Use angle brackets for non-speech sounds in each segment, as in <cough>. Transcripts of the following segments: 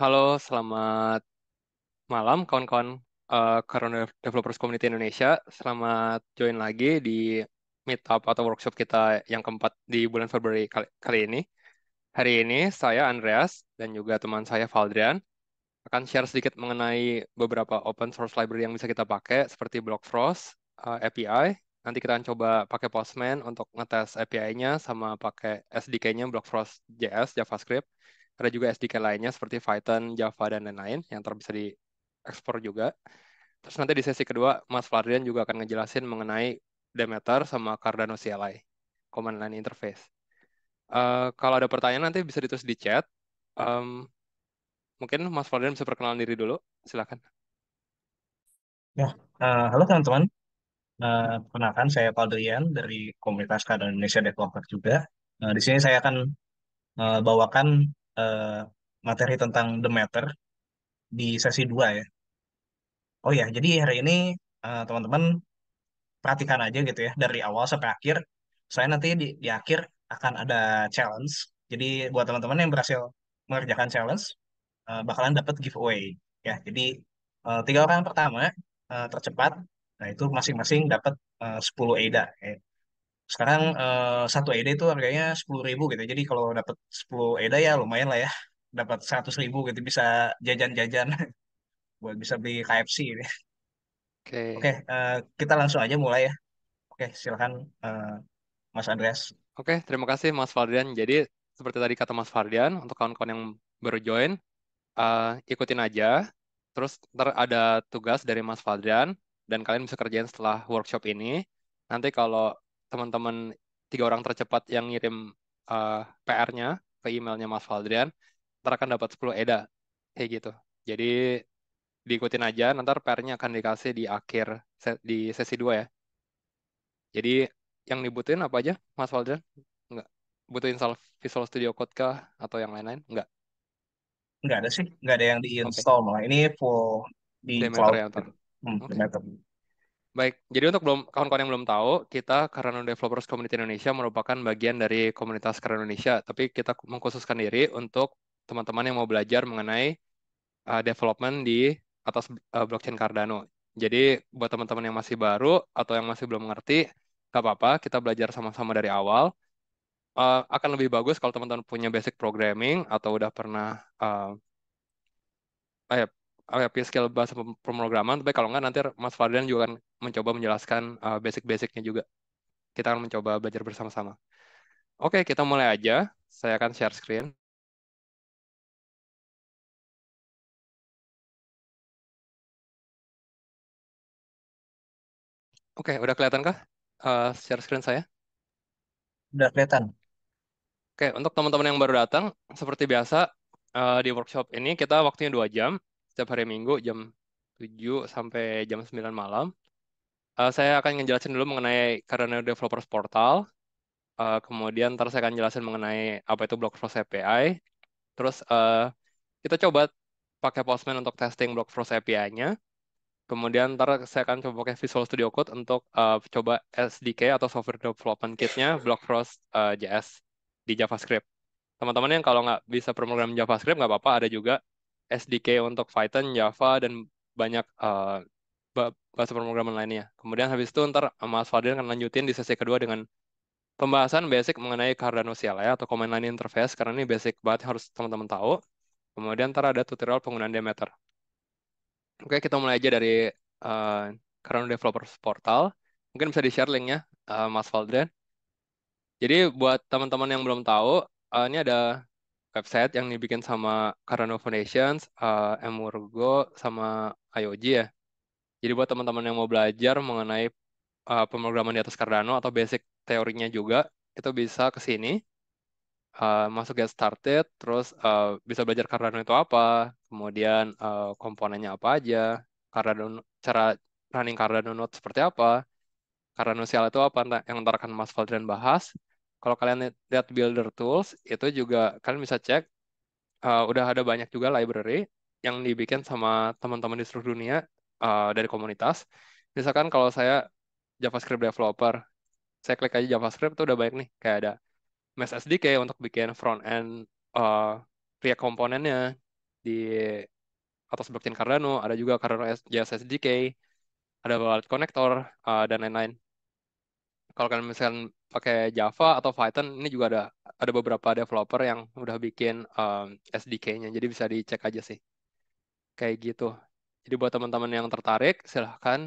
halo, selamat malam kawan-kawan uh, Corona Developers Community Indonesia. Selamat join lagi di meetup atau workshop kita yang keempat di bulan Februari kali, kali ini. Hari ini saya Andreas dan juga teman saya Valdrian akan share sedikit mengenai beberapa open source library yang bisa kita pakai seperti Blockfrost, uh, eh, API. Nanti kita akan coba pakai Postman untuk ngetes API-nya sama pakai SDK-nya Blockfrost JS JavaScript ada juga SDK lainnya seperti Python, Java, dan lain-lain yang terbisa diekspor juga. Terus nanti di sesi kedua, Mas Fladrian juga akan ngejelasin mengenai Demeter sama Cardano CLI, Command Line Interface. Uh, kalau ada pertanyaan nanti bisa ditulis di chat. Um, mungkin Mas Fladrian bisa perkenalan diri dulu, silakan. Ya, uh, halo teman-teman. Uh, perkenalkan, saya Fladrian dari komunitas Cardano Indonesia Developer juga. Uh, di sini saya akan uh, bawakan Eh, materi tentang The Matter di sesi 2 ya. Oh ya, jadi hari ini teman eh, teman-teman perhatikan aja gitu ya dari awal sampai akhir. Saya nanti di, di akhir akan ada challenge. Jadi buat teman-teman yang berhasil mengerjakan challenge uh, bakalan dapat giveaway ya. Jadi uh, tiga orang pertama uh, tercepat, nah itu masing-masing dapat uh, 10 EDA. Ya. Sekarang eh, satu ED itu harganya sepuluh ribu gitu. Jadi kalau dapat sepuluh ED ya lumayan lah ya. Dapat seratus ribu gitu bisa jajan-jajan <laughs> buat bisa beli KFC gitu. Oke. Okay. Oke, uh, kita langsung aja mulai ya. Oke, silakan uh, Mas Andreas. Oke, terima kasih Mas Fardian. Jadi seperti tadi kata Mas Fardian, untuk kawan-kawan yang baru join, uh, ikutin aja. Terus ntar ada tugas dari Mas Fardian dan kalian bisa kerjain setelah workshop ini. Nanti kalau teman-teman tiga orang tercepat yang ngirim uh, eh, PR-nya ke emailnya Mas Valdrian, ntar akan dapat 10 EDA. Kayak gitu. Jadi diikutin aja, nanti PR-nya akan dikasih di akhir, di sesi 2 ya. Jadi yang dibutuhin apa aja, Mas Valdrian? Enggak. Butuhin Visual Studio Code kah? Atau yang lain-lain? Enggak. Enggak ada sih. Enggak ada yang diinstall okay. malah. Ini full di Demeter cloud. Ya, hmm, okay. Baik, jadi untuk kawan-kawan yang belum tahu, kita Karano Developers Community Indonesia merupakan bagian dari komunitas Karano Indonesia, tapi kita mengkhususkan diri untuk teman-teman yang mau belajar mengenai uh, development di atas uh, blockchain Cardano. Jadi buat teman-teman yang masih baru atau yang masih belum mengerti, nggak apa-apa, kita belajar sama-sama dari awal. Uh, akan lebih bagus kalau teman-teman punya basic programming atau udah pernah uh, Eh, PHP skill bahasa pemrograman, tapi kalau nggak nanti Mas Fardian juga akan mencoba menjelaskan uh, basic-basicnya juga. Kita akan mencoba belajar bersama-sama. Oke, kita mulai aja. Saya akan share screen. Oke, udah kelihatan kah uh, share screen saya? Udah kelihatan. Oke, untuk teman-teman yang baru datang, seperti biasa uh, di workshop ini kita waktunya dua jam setiap hari Minggu jam 7 sampai jam 9 malam. Uh, saya akan ngejelasin dulu mengenai Cardano Developers Portal. Uh, kemudian ntar saya akan jelasin mengenai apa itu Blockfrost API. Terus uh, kita coba pakai Postman untuk testing Blockfrost API-nya. Kemudian ntar saya akan coba pakai Visual Studio Code untuk uh, coba SDK atau Software Development Kit-nya Blockfrost uh, JS di JavaScript. Teman-teman yang kalau nggak bisa program JavaScript nggak apa-apa, ada juga SDK untuk Python, Java, dan banyak uh, bahasa pemrograman lainnya. Kemudian habis itu ntar eh, Mas Fadil akan lanjutin di sesi kedua dengan pembahasan basic mengenai Cardano CLI ya, atau Command Line Interface, karena ini basic banget harus teman-teman tahu. Kemudian ntar ada tutorial penggunaan Demeter. Oke, kita mulai aja dari uh, eh, Cardano Developers Portal. Mungkin bisa di-share linknya, uh, Mas Valden. Jadi buat teman-teman yang belum tahu, uh, ini ada website yang dibikin sama Karano Foundations, uh, Emurgo, sama IOG ya. Jadi buat teman-teman yang mau belajar mengenai uh, pemrograman di atas Cardano atau basic teorinya juga, itu bisa ke sini. Uh, masuk get started, terus uh, bisa belajar Cardano itu apa, kemudian uh, komponennya apa aja, Cardano, cara running Cardano Node seperti apa, Cardano sial itu apa yang nanti akan Mas Valdrian bahas, kalau kalian lihat builder tools itu juga kalian bisa cek uh, udah ada banyak juga library yang dibikin sama teman-teman di seluruh dunia uh, dari komunitas. Misalkan kalau saya JavaScript developer, saya klik aja JavaScript itu udah banyak nih kayak ada Mesh SDK untuk bikin front end uh, React komponennya di atas blockchain Cardano, ada juga Cardano JS SDK, ada wallet connector uh, dan lain-lain kalau kalian misalkan pakai Java atau Python ini juga ada ada beberapa developer yang udah bikin um, SDK-nya jadi bisa dicek aja sih kayak gitu jadi buat teman-teman yang tertarik silahkan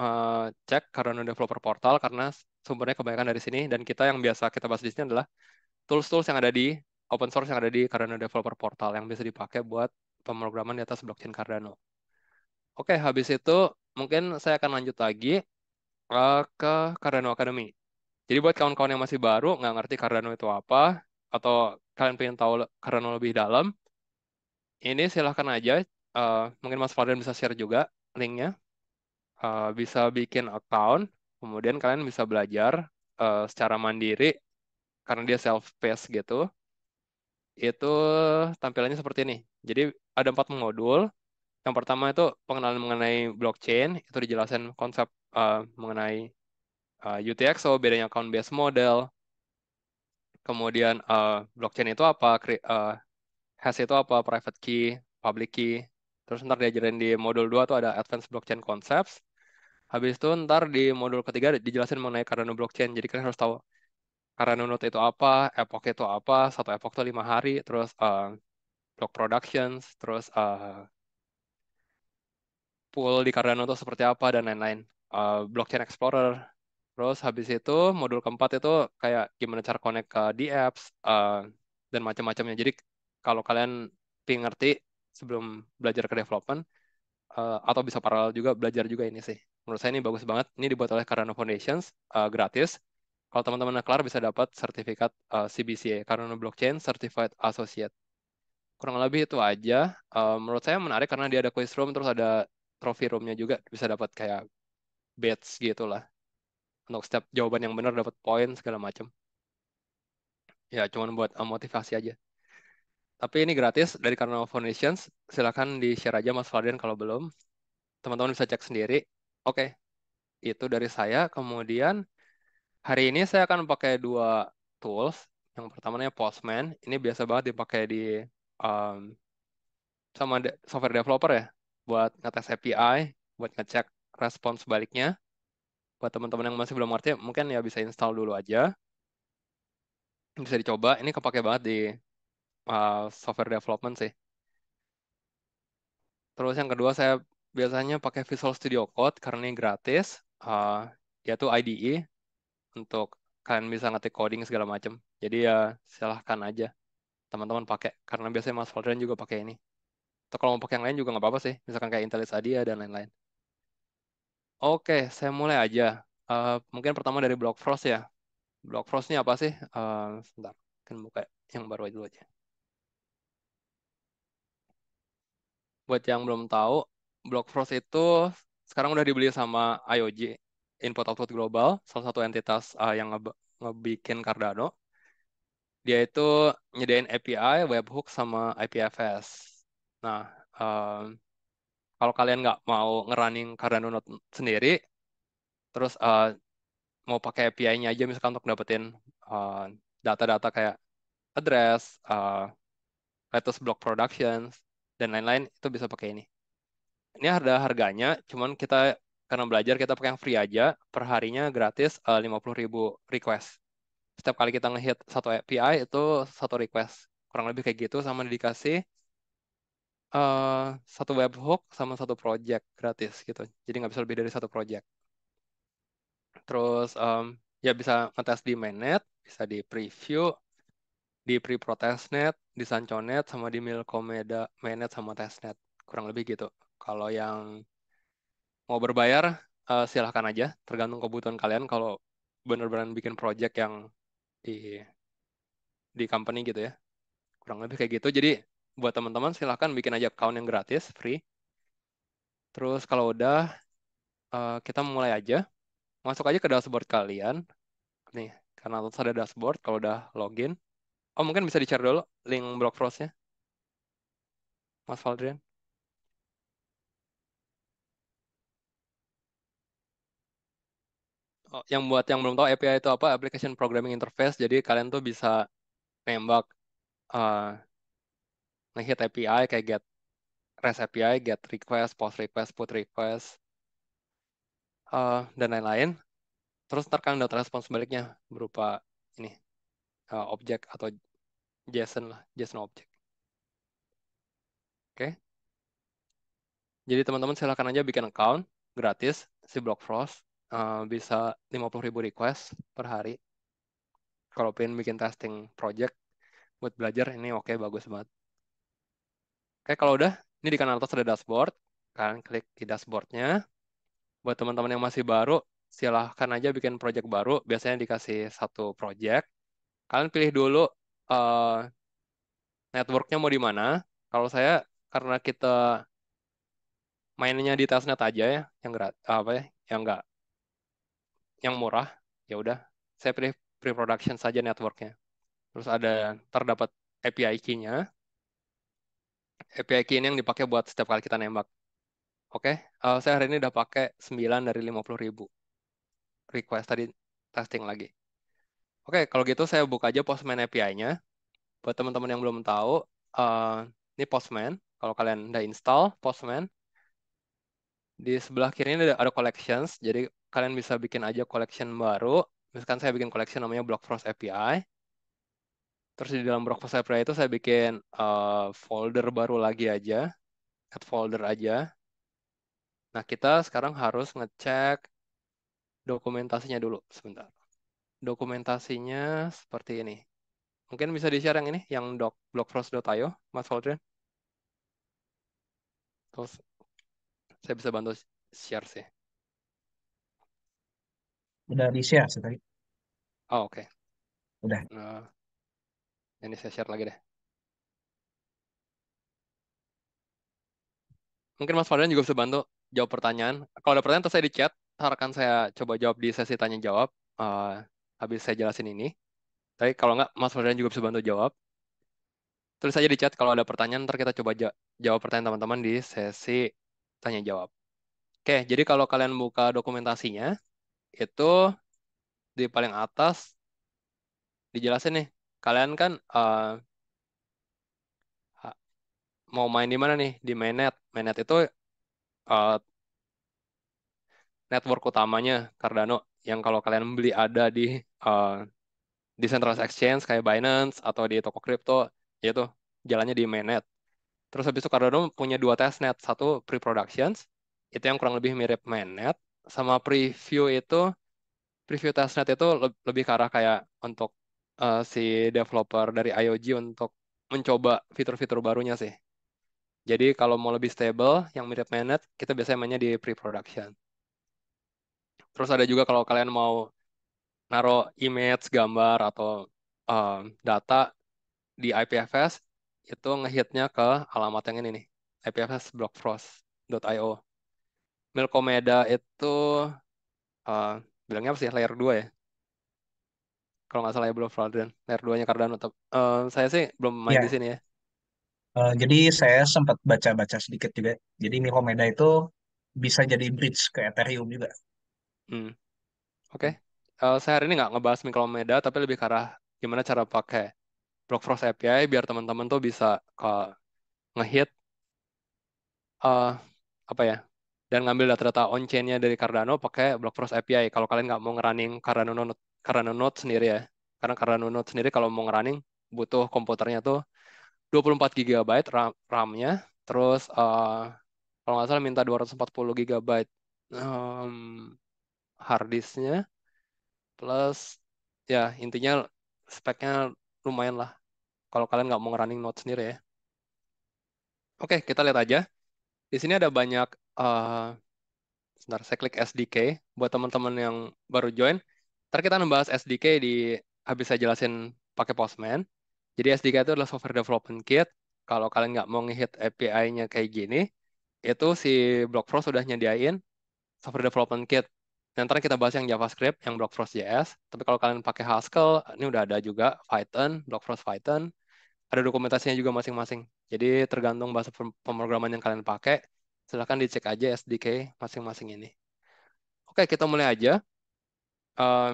uh, cek karena Developer Portal karena sumbernya kebanyakan dari sini dan kita yang biasa kita bahas di sini adalah tools-tools yang ada di open source yang ada di Cardano Developer Portal yang bisa dipakai buat pemrograman di atas blockchain Cardano. Oke, habis itu mungkin saya akan lanjut lagi uh, ke Cardano Academy. Jadi buat kawan-kawan yang masih baru, nggak ngerti Cardano itu apa, atau kalian pengen tahu Cardano lebih dalam, ini silahkan aja, uh, mungkin Mas Fardan bisa share juga linknya. Uh, bisa bikin account, kemudian kalian bisa belajar uh, secara mandiri, karena dia self-paced gitu. Itu tampilannya seperti ini. Jadi ada empat modul, yang pertama itu pengenalan mengenai blockchain, itu dijelasin konsep uh, mengenai uh, eh, UTXO, oh, bedanya account based model. Kemudian uh, blockchain itu apa, uh, hash itu apa, private key, public key. Terus ntar diajarin di modul 2 tuh ada advanced blockchain concepts. Habis itu ntar di modul ketiga dijelasin mengenai Cardano blockchain. Jadi kalian harus tahu Cardano node itu apa, epoch itu apa, satu epoch itu lima hari, terus uh, block productions, terus uh, pool di Cardano itu seperti apa dan lain-lain. Uh, blockchain Explorer. Terus habis itu modul keempat itu kayak gimana cara connect ke di apps uh, dan macam-macamnya. Jadi kalau kalian ping ngerti sebelum belajar ke development uh, atau bisa paralel juga belajar juga ini sih. Menurut saya ini bagus banget. Ini dibuat oleh Cardano Foundations uh, gratis. Kalau teman-teman yang kelar bisa dapat sertifikat uh, CBCA Cardano Blockchain Certified Associate. Kurang lebih itu aja. Uh, menurut saya menarik karena dia ada quiz room terus ada trophy roomnya juga bisa dapat kayak badge gitu lah untuk setiap jawaban yang benar dapat poin segala macam ya cuman buat motivasi aja tapi ini gratis dari Carnival Foundations silahkan di share aja Mas Fardian kalau belum teman-teman bisa cek sendiri oke okay. itu dari saya kemudian hari ini saya akan pakai dua tools yang pertama Postman ini biasa banget dipakai di um, sama de software developer ya buat ngetes API, buat ngecek respons sebaliknya. Buat teman-teman yang masih belum ngerti, mungkin ya bisa install dulu aja. Bisa dicoba, ini kepake banget di uh, software development sih. Terus yang kedua saya biasanya pakai Visual Studio Code karena ini gratis, uh, yaitu IDE untuk kalian bisa ngetik coding segala macam. Jadi ya silahkan aja teman-teman pakai karena biasanya Mas Faldren juga pakai ini atau kalau mau pakai yang lain juga nggak apa-apa sih misalkan kayak Intelis dan lain-lain oke saya mulai aja uh, mungkin pertama dari Block Frost ya Block Frost ini apa sih uh, sebentar kan buka yang baru aja aja buat yang belum tahu Block Frost itu sekarang udah dibeli sama IOG Input Output Global salah satu entitas uh, yang nge ngebikin Cardano dia itu nyediain API, webhook, sama IPFS. Nah, um, kalau kalian nggak mau ngerunning Cardano Node sendiri, terus uh, mau pakai API-nya aja misalkan untuk dapetin eh, data-data uh, kayak address, uh, latest block productions, dan lain-lain, itu bisa pakai ini. Ini ada harganya, cuman kita karena belajar kita pakai yang free aja, perharinya gratis uh, 50.000 request. Setiap kali kita ngehit satu API itu satu request. Kurang lebih kayak gitu sama dikasih Eh, satu webhook sama satu project gratis gitu. Jadi nggak bisa lebih dari satu project. Terus um, ya bisa ngetes di mainnet, bisa di preview, di pre-protestnet, di sanconet, sama di milkomeda mainnet sama testnet. Kurang lebih gitu. Kalau yang mau berbayar, uh, silahkan aja. Tergantung kebutuhan kalian kalau bener-bener bikin project yang di di company gitu ya. Kurang lebih kayak gitu. Jadi buat teman-teman silahkan bikin aja account yang gratis, free. Terus kalau udah, uh, kita mulai aja. Masuk aja ke dashboard kalian. Nih, karena terus ada dashboard kalau udah login. Oh, mungkin bisa di-share dulu link blog nya Mas Valdrian. Oh, yang buat yang belum tahu API itu apa, Application Programming Interface. Jadi kalian tuh bisa nembak uh, eh, ngehit API kayak get REST API, get request, post request, put request, uh, dan lain-lain. Terus ntar kalian dapat respons baliknya berupa ini uh, objek atau JSON lah, JSON objek. Oke. Okay. Jadi teman-teman silahkan aja bikin account gratis si Block Frost uh, bisa 50.000 request per hari. Kalau pengen bikin testing project buat belajar ini oke okay, bagus banget. Oke, kalau udah, ini di kanan atas ada dashboard. Kalian klik di dashboardnya. Buat teman-teman yang masih baru, silahkan aja bikin project baru. Biasanya dikasih satu project. Kalian pilih dulu uh, networknya mau di mana. Kalau saya, karena kita mainnya di testnet aja ya, yang gratis, apa ya, yang enggak, yang murah, ya udah. Saya pilih pre-production saja networknya. Terus ada terdapat API key-nya. API key ini yang dipakai buat setiap kali kita nembak. Oke, okay? uh, eh, saya hari ini udah pakai 9 dari 50 ribu request tadi testing lagi. Oke, okay, kalau gitu saya buka aja Postman API-nya. Buat teman-teman yang belum tahu, uh, ini Postman. Kalau kalian udah install Postman, di sebelah kiri ini ada collections. Jadi kalian bisa bikin aja collection baru. Misalkan saya bikin collection namanya Block Frost API. Terus di dalam Rockfast Library itu saya bikin uh, folder baru lagi aja, add folder aja. Nah, kita sekarang harus ngecek dokumentasinya dulu sebentar. Dokumentasinya seperti ini. Mungkin bisa di-share yang ini, yang blogfrost.io, Mas Holdren. Terus saya bisa bantu share sih. Udah di-share sih tadi. Oh, oke. Okay. Udah. Nah, ini saya share lagi deh. Mungkin Mas Fadlan juga bisa bantu jawab pertanyaan. Kalau ada pertanyaan terus saya di chat, harapkan saya coba jawab di sesi tanya jawab. Uh, habis saya jelasin ini. Tapi kalau nggak, Mas Fadlan juga bisa bantu jawab. Tulis aja di chat kalau ada pertanyaan, ntar kita coba jawab pertanyaan teman-teman di sesi tanya jawab. Oke, jadi kalau kalian buka dokumentasinya, itu di paling atas dijelasin nih kalian kan uh, mau main di mana nih di mainnet mainnet itu uh, network utamanya Cardano yang kalau kalian beli ada di uh, eh, decentralized exchange kayak Binance atau di toko kripto yaitu jalannya di mainnet terus habis itu Cardano punya dua testnet satu pre-productions itu yang kurang lebih mirip mainnet sama preview itu preview testnet itu lebih ke arah kayak untuk uh, si developer dari IOG untuk mencoba fitur-fitur barunya sih. Jadi kalau mau lebih stable, yang mirip Manet, kita biasanya mainnya di pre-production. Terus ada juga kalau kalian mau naruh image, gambar, atau um, data di IPFS, itu ngehitnya ke alamat yang ini nih, ipfsblockfrost.io. Milkomeda itu uh, bilangnya apa sih, layer 2 ya? kalau nggak salah ya belum Valden layer 2 nya Cardano tapi uh, eh, saya sih belum main yeah. di sini ya uh, jadi saya sempat baca-baca sedikit juga jadi Milomeda itu bisa jadi bridge ke Ethereum juga hmm. oke okay. uh, eh, saya hari ini nggak ngebahas Milomeda tapi lebih ke arah gimana cara pakai Frost API biar teman-teman tuh bisa ke ngehit uh, apa ya dan ngambil data-data on on-chain-nya dari Cardano pakai Frost API kalau kalian nggak mau ngerunning Cardano karena Note sendiri ya. Karena karena Note sendiri kalau mau ngerunning butuh komputernya tuh 24 GB RAM nya terus uh, kalau nggak salah minta 240 GB um, hard disk-nya plus ya intinya speknya lumayan lah kalau kalian nggak mau ngerunning note sendiri ya. Oke, kita lihat aja. Di sini ada banyak, uh, sebentar, saya klik SDK. Buat teman-teman yang baru join, Ntar kita membahas SDK di habis saya jelasin pakai Postman. Jadi SDK itu adalah software development kit. Kalau kalian nggak mau ngehit API-nya kayak gini, itu si Blockfrost sudah nyediain software development kit. Nanti kita bahas yang JavaScript, yang Blockfrost JS. Tapi kalau kalian pakai Haskell, ini udah ada juga Python, Blockfrost Python. Ada dokumentasinya juga masing-masing. Jadi tergantung bahasa pemrograman yang kalian pakai, silahkan dicek aja SDK masing-masing ini. Oke, kita mulai aja. Um,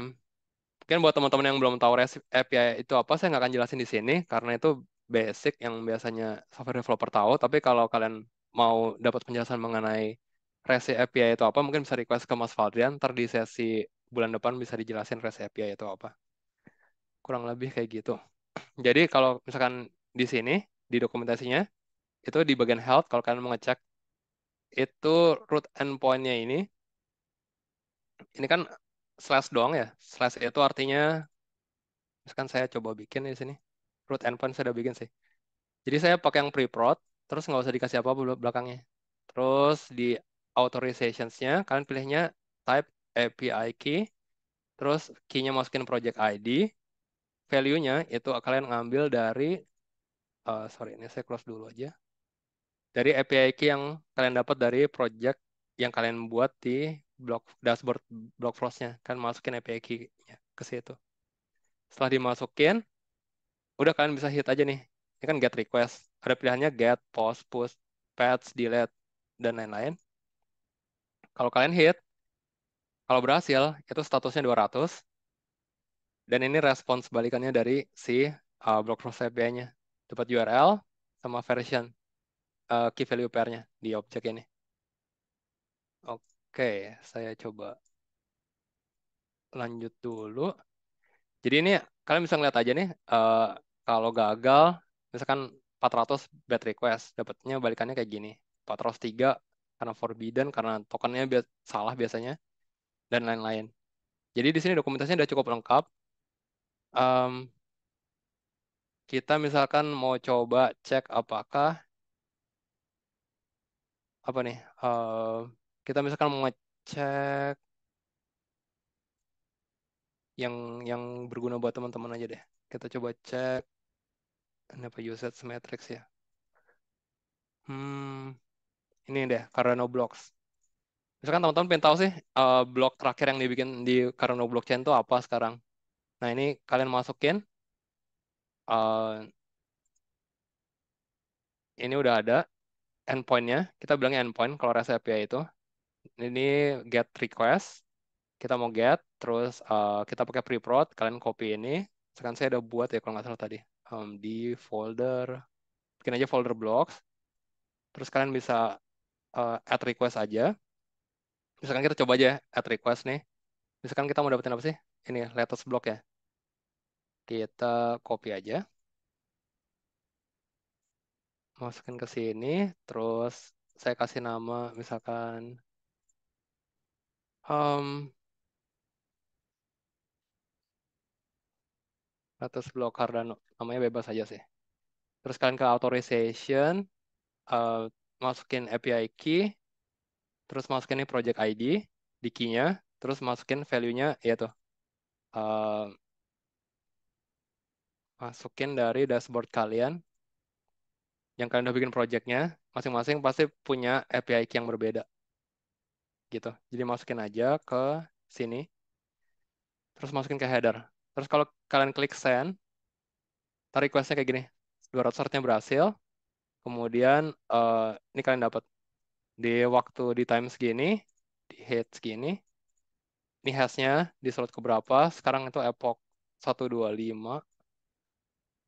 mungkin buat teman-teman yang belum tahu REST API ya, itu apa, saya nggak akan jelasin di sini karena itu basic yang biasanya software developer tahu. Tapi kalau kalian mau dapat penjelasan mengenai REST API itu apa, mungkin bisa request ke Mas Valdrian. Ntar di sesi bulan depan bisa dijelasin REST API itu apa. Kurang lebih kayak gitu. Jadi kalau misalkan di sini, di dokumentasinya, itu di bagian health, kalau kalian mengecek, itu root endpoint-nya ini, ini kan slash doang ya. Slash itu artinya misalkan saya coba bikin di sini. Root endpoint saya udah bikin sih. Jadi saya pakai yang pre-prod, terus nggak usah dikasih apa belakangnya. Terus di authorizations-nya kalian pilihnya type API key, terus key-nya masukin project ID, value-nya itu kalian ngambil dari uh, sorry ini saya close dulu aja. Dari API key yang kalian dapat dari project yang kalian buat di blok dashboard blok flows-nya kan masukin API key ke situ setelah dimasukin udah kalian bisa hit aja nih ini kan get request ada pilihannya get post push patch delete dan lain-lain kalau kalian hit kalau berhasil itu statusnya 200 dan ini respons balikannya dari si uh, blok flows API-nya dapat URL sama version uh, key value pair-nya di objek ini oke Oke, saya coba lanjut dulu. Jadi ini kalian bisa ngeliat aja nih, uh, kalau gagal, misalkan 400 bad request, dapatnya balikannya kayak gini. 403 karena forbidden, karena tokennya bi salah biasanya, dan lain-lain. Jadi di sini dokumentasinya udah cukup lengkap. Um, kita misalkan mau coba cek apakah apa nih uh, kita misalkan mau ngecek yang yang berguna buat teman-teman aja deh. Kita coba cek ini apa usage matrix ya. Hmm, ini deh Cardano blocks. Misalkan teman-teman pengen tahu sih uh, eh, blok terakhir yang dibikin di Cardano blockchain itu apa sekarang. Nah, ini kalian masukin uh, ini udah ada endpointnya. Kita bilangnya endpoint kalau rasa ya API itu ini get request. Kita mau get, terus uh, kita pakai preprod. Kalian copy ini. Sekarang saya udah buat ya kalau nggak salah tadi. Um, di folder, bikin aja folder blocks. Terus kalian bisa uh, add request aja. Misalkan kita coba aja add request nih. Misalkan kita mau dapetin apa sih? Ini latest block ya. Kita copy aja masukin ke sini, terus saya kasih nama misalkan um, atas blok Cardano. Namanya bebas aja sih. Terus kalian ke authorization, uh, masukin API key, terus masukin ini project ID di key-nya, terus masukin value-nya ya tuh. Uh, masukin dari dashboard kalian yang kalian udah bikin project-nya masing-masing pasti punya API key yang berbeda gitu. Jadi masukin aja ke sini, terus masukin ke header. Terus kalau kalian klik send, tarik requestnya kayak gini, 200 shortnya berhasil, kemudian uh, ini kalian dapat di waktu di time segini, di head segini, ini hashnya di slot berapa, sekarang itu epoch 125,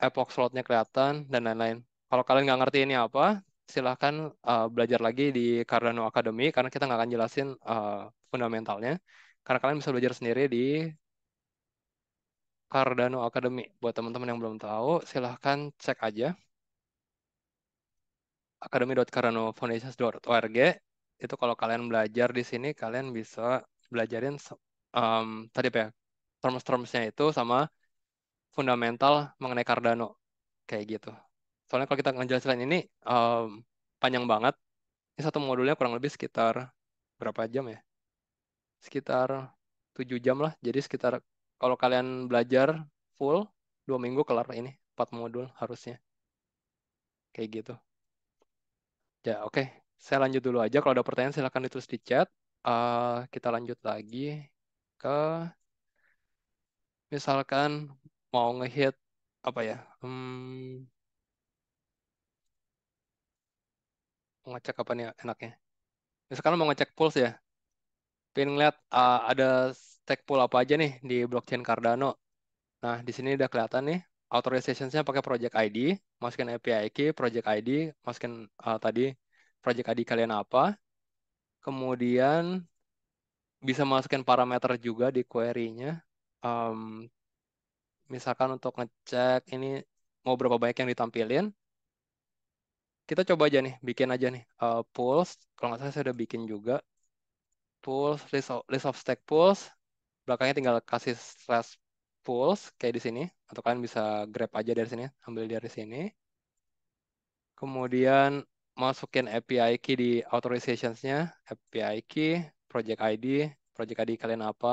epoch slotnya kelihatan, dan lain-lain. Kalau kalian nggak ngerti ini apa, silahkan uh, belajar lagi di Cardano Academy karena kita nggak akan jelasin uh, fundamentalnya. Karena kalian bisa belajar sendiri di Cardano Academy. Buat teman-teman yang belum tahu, silahkan cek aja academy.cardanofoundations.org itu kalau kalian belajar di sini kalian bisa belajarin um, tadi apa ya terms-termsnya itu sama fundamental mengenai Cardano kayak gitu soalnya kalau kita ngejelasin ini um, panjang banget ini satu modulnya kurang lebih sekitar berapa jam ya sekitar tujuh jam lah jadi sekitar kalau kalian belajar full dua minggu kelar ini empat modul harusnya kayak gitu ya oke okay. saya lanjut dulu aja kalau ada pertanyaan silahkan ditulis di chat uh, kita lanjut lagi ke misalkan mau ngehit apa ya hmm, ngecek kapan ya enaknya. Misalkan mau ngecek pulse ya. Pengen ngeliat uh, ada stake pool apa aja nih di blockchain Cardano. Nah, di sini udah kelihatan nih authorization-nya pakai project ID, masukin API key, project ID, masukin uh, tadi project ID kalian apa. Kemudian bisa masukin parameter juga di query-nya. Um, misalkan untuk ngecek ini mau berapa banyak yang ditampilin, kita coba aja nih, bikin aja nih uh, pools. Kalau nggak salah saya sudah bikin juga pools list of, list of stack pools. Belakangnya tinggal kasih slash pools kayak di sini atau kalian bisa grab aja dari sini, ambil dari sini. Kemudian masukin API key di authorizations API key, project ID, project ID kalian apa.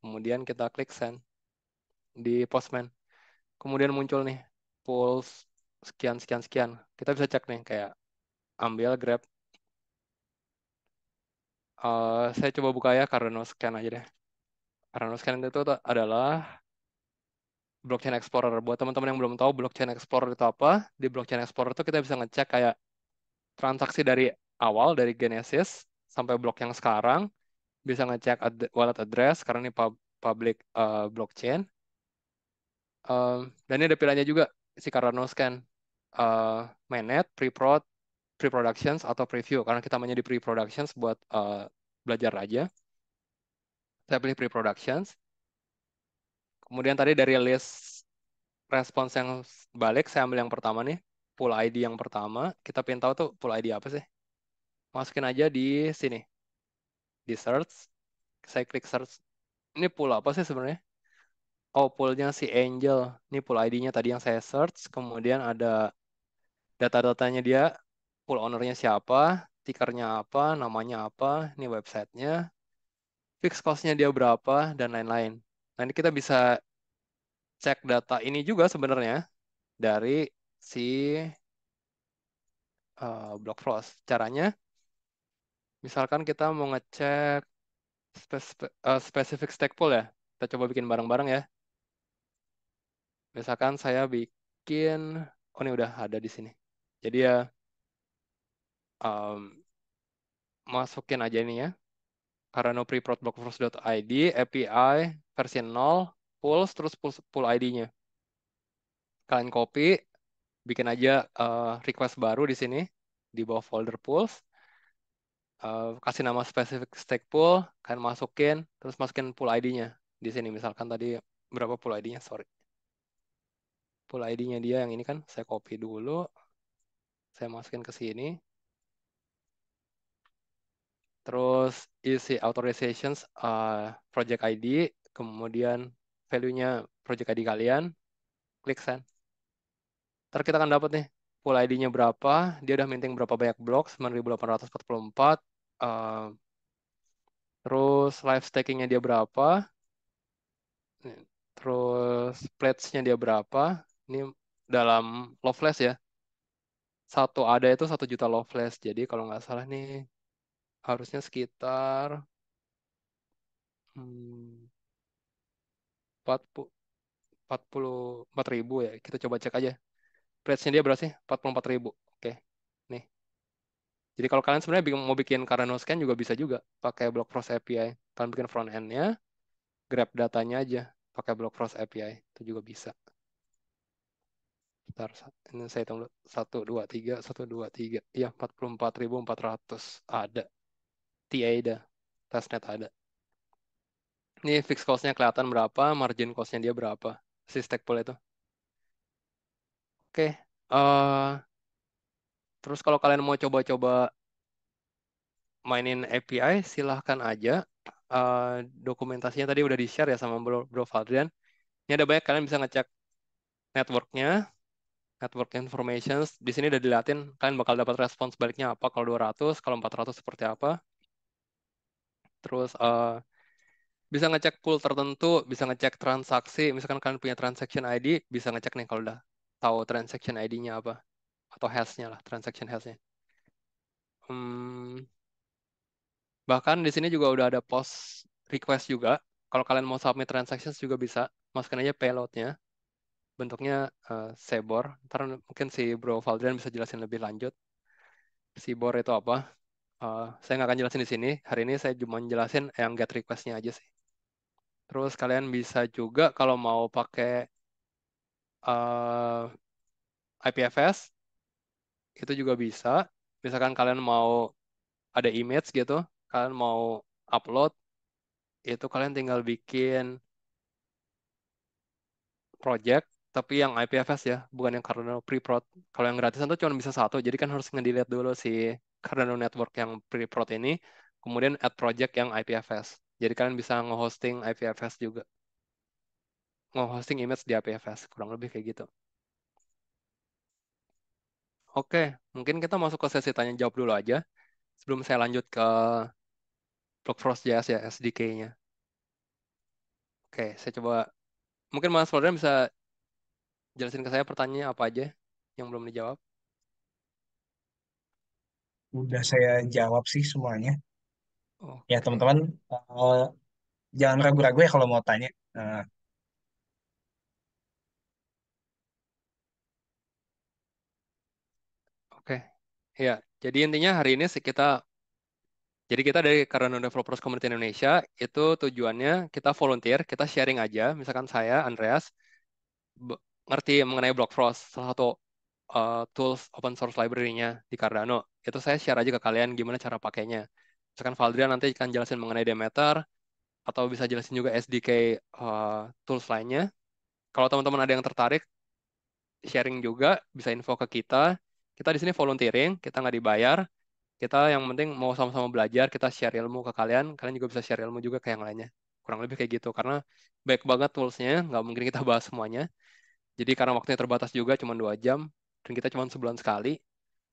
Kemudian kita klik send di Postman. Kemudian muncul nih pools sekian sekian sekian kita bisa cek nih kayak ambil grab uh, saya coba buka ya Cardano Scan aja deh Cardano Scan itu adalah blockchain explorer buat teman-teman yang belum tahu blockchain explorer itu apa di blockchain explorer itu kita bisa ngecek kayak transaksi dari awal dari genesis sampai blok yang sekarang bisa ngecek ad wallet address karena ini pub public uh, blockchain um, dan ini ada pilihannya juga si Cardano Scan uh, eh, mainnet, pre-prod, pre-productions atau preview karena kita mainnya di pre-productions buat uh, belajar aja. Saya pilih pre-productions. Kemudian tadi dari list respons yang balik saya ambil yang pertama nih, pull ID yang pertama. Kita pengen tahu tuh pull ID apa sih? Masukin aja di sini. Di search. Saya klik search. Ini pull apa sih sebenarnya? Oh, pull-nya si Angel. Ini pull ID-nya tadi yang saya search. Kemudian ada data-datanya dia full ownernya siapa tikernya apa namanya apa ini websitenya fix costnya dia berapa dan lain-lain nanti kita bisa cek data ini juga sebenarnya dari si uh, eh, Blockfloss caranya misalkan kita mau ngecek spe uh, specific stack pool ya. Kita coba bikin bareng-bareng ya. Misalkan saya bikin, oh ini udah ada di sini. Jadi ya um, masukin aja ini ya. Karena preprod API versi 0 pulls terus pool pull ID-nya. Kalian copy, bikin aja uh, request baru di sini di bawah folder pulls. Uh, eh, kasih nama specific stake pool, kalian masukin, terus masukin pool ID-nya di sini misalkan tadi berapa pool ID-nya, sorry. Pool ID-nya dia yang ini kan saya copy dulu. Saya masukin ke sini. Terus isi authorizations uh, project ID, kemudian value-nya project ID kalian, klik send. Ntar kita akan dapat nih pool ID-nya berapa, dia udah minting berapa banyak blok, 9844. Uh, terus live staking-nya dia berapa, terus pledge-nya dia berapa, ini dalam Loveless ya, satu ada itu satu juta loveless, Jadi kalau nggak salah nih harusnya sekitar hmm, empat puluh empat ribu ya. Kita coba cek aja. Price-nya dia berapa sih? Empat puluh empat ribu. Oke. Nih. Jadi kalau kalian sebenarnya mau bikin Cardano Scan juga bisa juga. Pakai Blockfrost API. Kalian bikin front end-nya, grab datanya aja. Pakai Blockfrost API. Itu juga bisa. Bentar, ini saya hitung dulu. 1, 2, 3, 1, 2, 3. Ya, 44.400 ada. TA ada. Testnet ada. Ini fix cost-nya kelihatan berapa, margin cost-nya dia berapa. Si stack pool itu. Oke. Uh, terus kalau kalian mau coba-coba mainin API, silahkan aja. Uh, dokumentasinya tadi udah di-share ya sama Bro, Bro Fadrian. Ini ada banyak, kalian bisa ngecek networknya, Network work informations. Di sini udah dilihatin kalian bakal dapat respons baliknya apa. Kalau 200, kalau 400 seperti apa. Terus uh, bisa ngecek pool tertentu, bisa ngecek transaksi. Misalkan kalian punya transaction ID, bisa ngecek nih kalau udah tahu transaction ID-nya apa. Atau hash-nya lah, transaction hash-nya. Hmm, bahkan di sini juga udah ada post request juga. Kalau kalian mau submit transactions juga bisa. Masukin aja payload-nya bentuknya uh, sebor. Ntar mungkin si Bro Valdrian bisa jelasin lebih lanjut. Sebor itu apa? Uh, saya nggak akan jelasin di sini. Hari ini saya cuma jelasin yang get requestnya aja sih. Terus kalian bisa juga kalau mau pakai uh, eh, IPFS, itu juga bisa. Misalkan kalian mau ada image gitu, kalian mau upload, itu kalian tinggal bikin project tapi yang IPFS ya, bukan yang Cardano pre-prod. Kalau yang gratisan tuh cuma bisa satu, jadi kan harus ngedilihat dulu si Cardano Network yang pre-prod ini, kemudian add project yang IPFS. Jadi kalian bisa nge-hosting IPFS juga. Nge-hosting image di IPFS, kurang lebih kayak gitu. Oke, mungkin kita masuk ke sesi tanya-jawab dulu aja. Sebelum saya lanjut ke Blockforce.js ya, SDK-nya. Oke, saya coba... Mungkin Mas Florian bisa jelasin ke saya pertanyaan apa aja yang belum dijawab. Udah saya jawab sih semuanya. Oh Ya teman-teman, uh, jangan ragu-ragu ya kalau mau tanya. Uh, Oke, ya. Jadi intinya hari ini kita, jadi kita dari Karena Developers Community Indonesia itu tujuannya kita volunteer, kita sharing aja. Misalkan saya, Andreas, ngerti mengenai Block Frost, salah satu uh, tools open source library-nya di Cardano. Itu saya share aja ke kalian gimana cara pakainya. Misalkan Valdria nanti akan jelasin mengenai Demeter, atau bisa jelasin juga SDK uh, eh, tools lainnya. Kalau teman-teman ada yang tertarik, sharing juga, bisa info ke kita. Kita di sini volunteering, kita nggak dibayar. Kita yang penting mau sama-sama belajar, kita share ilmu ke kalian. Kalian juga bisa share ilmu juga ke yang lainnya. Kurang lebih kayak gitu, karena baik banget tools-nya, nggak mungkin kita bahas semuanya. Jadi karena waktunya terbatas juga, cuma dua jam, dan kita cuma sebulan sekali.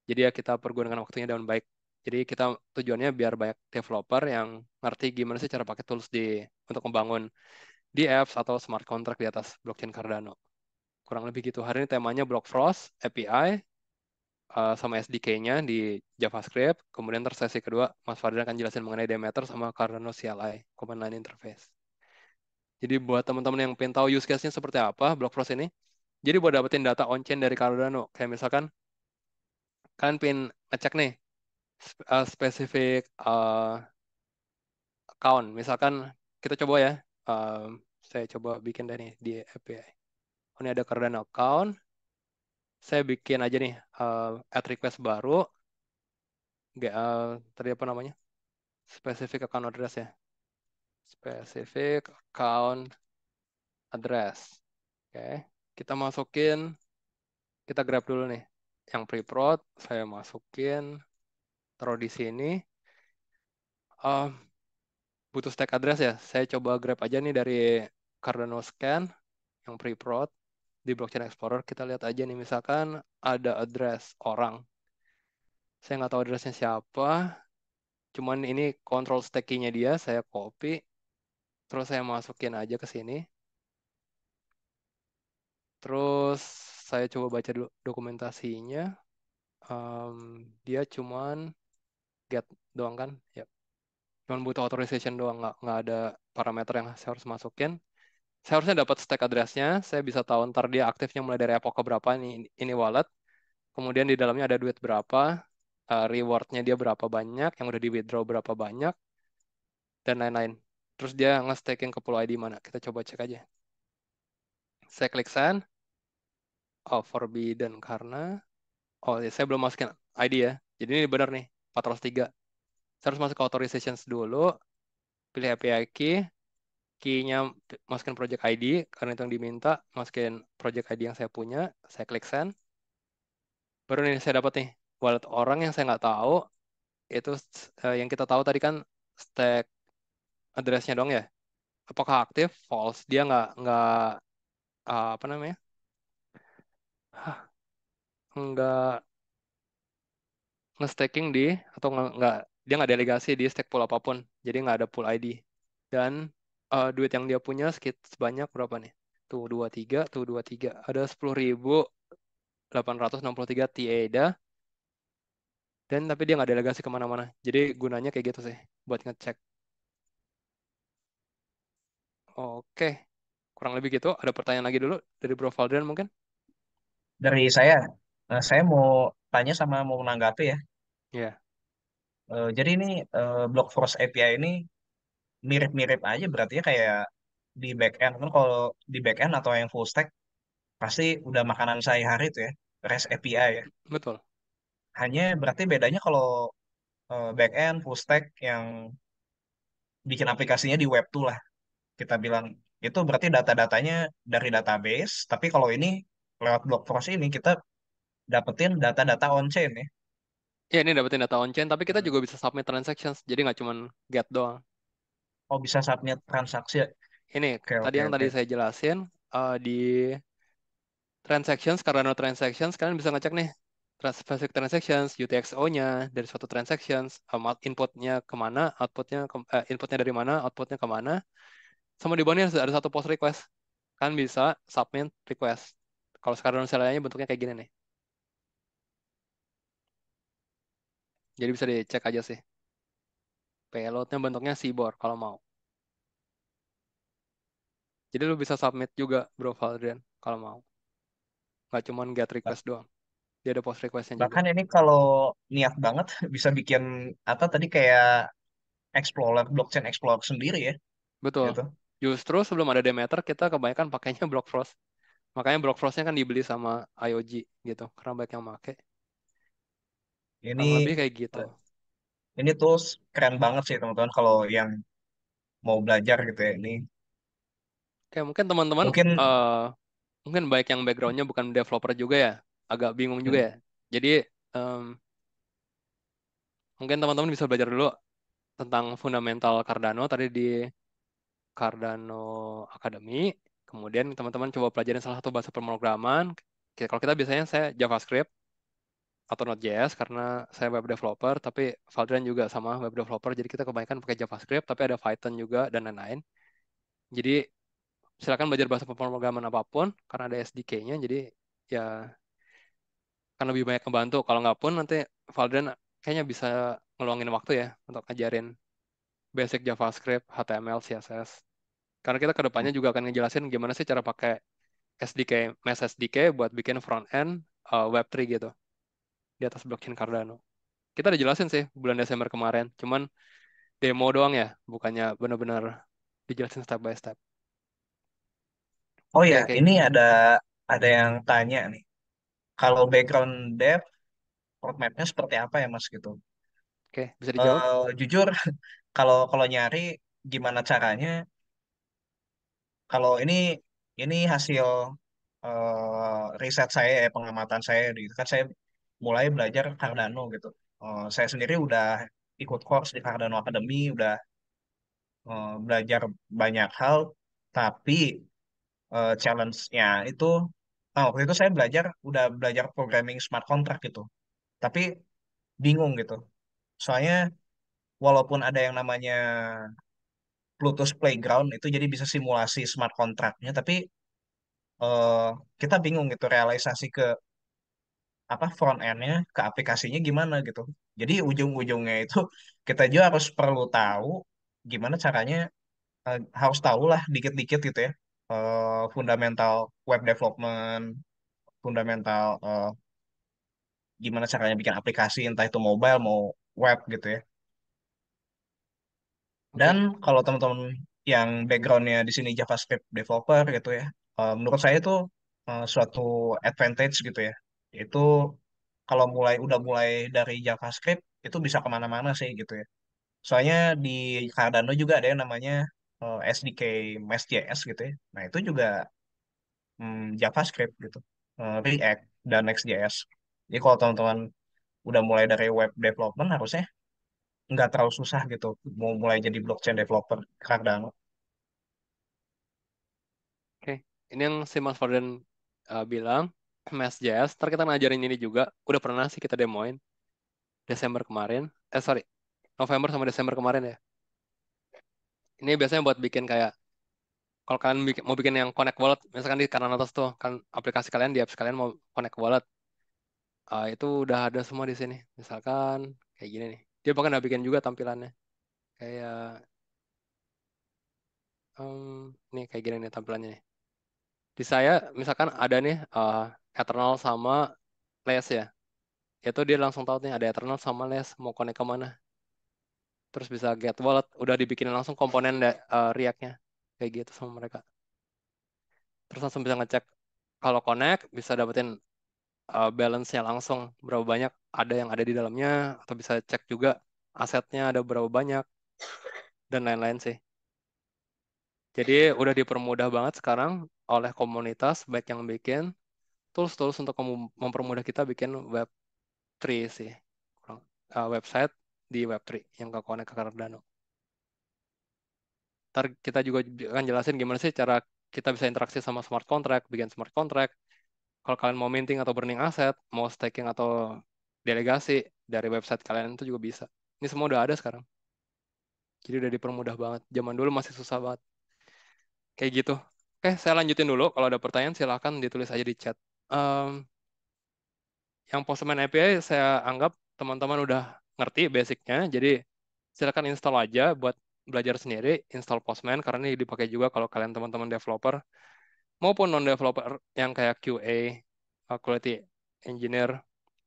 Jadi ya kita pergunakan waktunya dengan baik. Jadi kita tujuannya biar banyak developer yang ngerti gimana sih cara pakai tools di untuk membangun di apps atau smart contract di atas blockchain Cardano. Kurang lebih gitu. Hari ini temanya Block Frost, API, uh, eh, sama SDK-nya di JavaScript. Kemudian tersesi kedua, Mas Fadil akan jelasin mengenai Demeter sama Cardano CLI, Command Line Interface. Jadi buat teman-teman yang pengen tahu use case-nya seperti apa, Block Frost ini, jadi buat dapetin data on-chain dari Cardano, kayak misalkan kalian pin ngecek nih uh, eh, spesifik uh, eh, account. Misalkan kita coba ya, uh, saya coba bikin dari nih di API. Ya. Oh, ini ada Cardano account. Saya bikin aja nih uh, add request baru. Gak, uh, tadi apa namanya? spesifik account address ya. spesifik account address. Oke. Okay kita masukin, kita grab dulu nih. Yang pre-prod, saya masukin, taruh di sini. Uh, butuh stack address ya, saya coba grab aja nih dari Cardano Scan, yang pre-prod, di Blockchain Explorer, kita lihat aja nih, misalkan ada address orang. Saya nggak tahu addressnya siapa, cuman ini control stacking nya dia, saya copy, terus saya masukin aja ke sini. Terus saya coba baca dulu dokumentasinya. Um, dia cuman get doang kan? Ya. Yep. Cuman butuh authorization doang, nggak nggak ada parameter yang saya harus masukin. Saya harusnya dapat stack address-nya, saya bisa tahu ntar dia aktifnya mulai dari epoch berapa ini, ini wallet. Kemudian di dalamnya ada duit berapa, uh, rewardnya dia berapa banyak, yang udah di withdraw berapa banyak, dan lain-lain. Terus dia nge-staking ke Pulau ID mana? Kita coba cek aja. Saya klik send. Oh, forbidden karena oh ya saya belum masukin ID ya. Jadi ini benar nih 403. Saya harus masuk ke authorizations dulu, pilih API key, key-nya masukin project ID karena itu yang diminta, masukin project ID yang saya punya, saya klik send. Baru nih saya dapat nih wallet orang yang saya nggak tahu itu eh, yang kita tahu tadi kan stack address-nya dong ya. Apakah aktif? False. Dia nggak nggak uh, apa namanya? nggak nge-staking di atau nggak dia nggak delegasi di stake pool apapun. Jadi nggak ada pool ID. Dan uh, duit yang dia punya sekit sebanyak berapa nih? Tuh dua tiga tuh dua tiga Ada sepuluh ribu delapan ratus enam puluh tiga TADA dan tapi dia nggak delegasi kemana-mana. Jadi gunanya kayak gitu sih buat ngecek. Oke, kurang lebih gitu. Ada pertanyaan lagi dulu dari Bro Valdren mungkin? Dari saya, eh, saya mau tanya sama mau menanggapi ya. Iya. Uh, jadi ini eh, block force API ini mirip-mirip aja berarti ya kayak di back end. Kan kalau di back end atau yang full stack pasti udah makanan saya hari itu ya, REST API ya. Betul. Hanya berarti bedanya kalau uh, back end full stack yang bikin aplikasinya di web tuh lah. Kita bilang itu berarti data-datanya dari database, tapi kalau ini lewat force ini kita dapetin data-data on-chain ya. Iya, ini dapetin data on-chain, tapi kita hmm. juga bisa submit transactions, jadi nggak cuma get doang. Oh, bisa submit transaksi ya? Ini, okay, tadi okay, yang okay. tadi saya jelasin, uh, di transactions, karena no transactions, kalian bisa ngecek nih, specific transactions, UTXO-nya dari suatu transactions, inputnya kemana, outputnya ke, uh, inputnya dari mana, outputnya kemana. Sama di bawahnya ada satu post request. kan bisa submit request. Kalau sekarang selainya bentuknya kayak gini nih. Jadi bisa dicek aja sih. Payloadnya bentuknya sibor kalau mau. Jadi lu bisa submit juga bro Valdrian kalau mau. Gak cuman get request doang. Dia ada post requestnya juga. Bahkan ini kalau niat banget <laughs> bisa bikin apa tadi kayak explorer, blockchain explorer sendiri ya. Betul. Gitu. Justru sebelum ada Demeter kita kebanyakan pakainya <laughs> Block Frost makanya Brock Frost-nya kan dibeli sama IOG gitu karena banyak yang make ini Kurang lebih kayak gitu eh, ini tuh keren banget sih teman-teman kalau yang mau belajar gitu ya ini kayak mungkin teman-teman mungkin uh, mungkin baik yang backgroundnya bukan developer juga ya agak bingung juga hmm. ya jadi um, mungkin teman-teman bisa belajar dulu tentang fundamental Cardano tadi di Cardano Academy Kemudian teman-teman coba pelajari salah satu bahasa pemrograman. Kalau kita biasanya saya JavaScript atau Node.js karena saya web developer, tapi Valdrian juga sama web developer, jadi kita kebanyakan pakai JavaScript, tapi ada Python juga dan lain-lain. Jadi silakan belajar bahasa pemrograman apapun karena ada SDK-nya, jadi ya akan lebih banyak membantu. Kalau nggak pun nanti Valdrian kayaknya bisa ngeluangin waktu ya untuk ngajarin basic JavaScript, HTML, CSS, karena kita kedepannya juga akan ngejelasin gimana sih cara pakai SDK, Mesh SDK buat bikin front end uh, eh, Web3 gitu di atas blockchain Cardano. Kita udah jelasin sih bulan Desember kemarin, cuman demo doang ya, bukannya benar-benar dijelasin step by step. Oh ya, okay. ini ada ada yang tanya nih. Kalau background dev, roadmapnya seperti apa ya Mas gitu? Oke, okay, bisa dijawab? Uh, jujur, <laughs> kalau kalau nyari gimana caranya kalau ini ini hasil uh, riset saya ya, pengamatan saya gitu kan saya mulai belajar Cardano gitu. Uh, saya sendiri udah ikut course di Cardano Academy, udah uh, belajar banyak hal, tapi uh, challenge-nya itu Nah, waktu itu saya belajar, udah belajar programming smart contract gitu. Tapi bingung gitu. Soalnya walaupun ada yang namanya Plutus Playground itu jadi bisa simulasi smart contractnya, tapi uh, kita bingung gitu realisasi ke apa front endnya ke aplikasinya gimana gitu jadi ujung-ujungnya itu <laughs> kita juga harus perlu tahu gimana caranya uh, harus tahu lah dikit-dikit gitu ya uh, fundamental web development fundamental uh, gimana caranya bikin aplikasi entah itu mobile mau web gitu ya dan kalau teman-teman yang backgroundnya di sini JavaScript developer gitu ya, eh, menurut saya itu eh, suatu advantage gitu ya. Itu kalau mulai udah mulai dari JavaScript itu bisa kemana-mana sih gitu ya. Soalnya di Cardano juga ada yang namanya eh, SDK MestJS gitu ya. Nah itu juga hmm, JavaScript gitu, React dan Next.js. Jadi kalau teman-teman udah mulai dari web development harusnya nggak terlalu susah gitu mau mulai jadi blockchain developer kadang. Oke, ini yang si Mas Forden uh, eh, bilang JS, ntar kita ngajarin ini juga. Udah pernah sih kita demoin Desember kemarin. Eh sorry, November sama Desember kemarin ya. Ini biasanya buat bikin kayak kalau kalian bikin, mau bikin yang connect wallet, misalkan di kanan atas tuh kan aplikasi kalian di apps kalian mau connect wallet, uh, itu udah ada semua di sini. Misalkan kayak gini nih dia bahkan bikin juga tampilannya kayak um, nih kayak gini nih tampilannya nih. di saya misalkan ada nih uh, Eternal sama Les ya itu dia langsung tahu nih ada Eternal sama Les mau connect ke mana terus bisa get wallet udah dibikin langsung komponen uh, reactnya kayak gitu sama mereka terus langsung bisa ngecek kalau connect bisa dapetin uh, balance-nya langsung berapa banyak ada yang ada di dalamnya atau bisa cek juga asetnya ada berapa banyak dan lain-lain sih. Jadi udah dipermudah banget sekarang oleh komunitas baik yang bikin tools-tools untuk mempermudah kita bikin web3 sih. Uh, website di web3 yang ke ke Cardano. Ntar kita juga akan jelasin gimana sih cara kita bisa interaksi sama smart contract, bikin smart contract, kalau kalian mau minting atau burning aset, mau staking atau delegasi dari website kalian itu juga bisa. Ini semua udah ada sekarang. Jadi udah dipermudah banget. Zaman dulu masih susah banget. Kayak gitu. Oke, saya lanjutin dulu. Kalau ada pertanyaan silahkan ditulis aja di chat. Um, yang Postman API saya anggap teman-teman udah ngerti basicnya. Jadi silahkan install aja buat belajar sendiri. Install Postman karena ini dipakai juga kalau kalian teman-teman developer maupun non developer yang kayak QA uh, quality engineer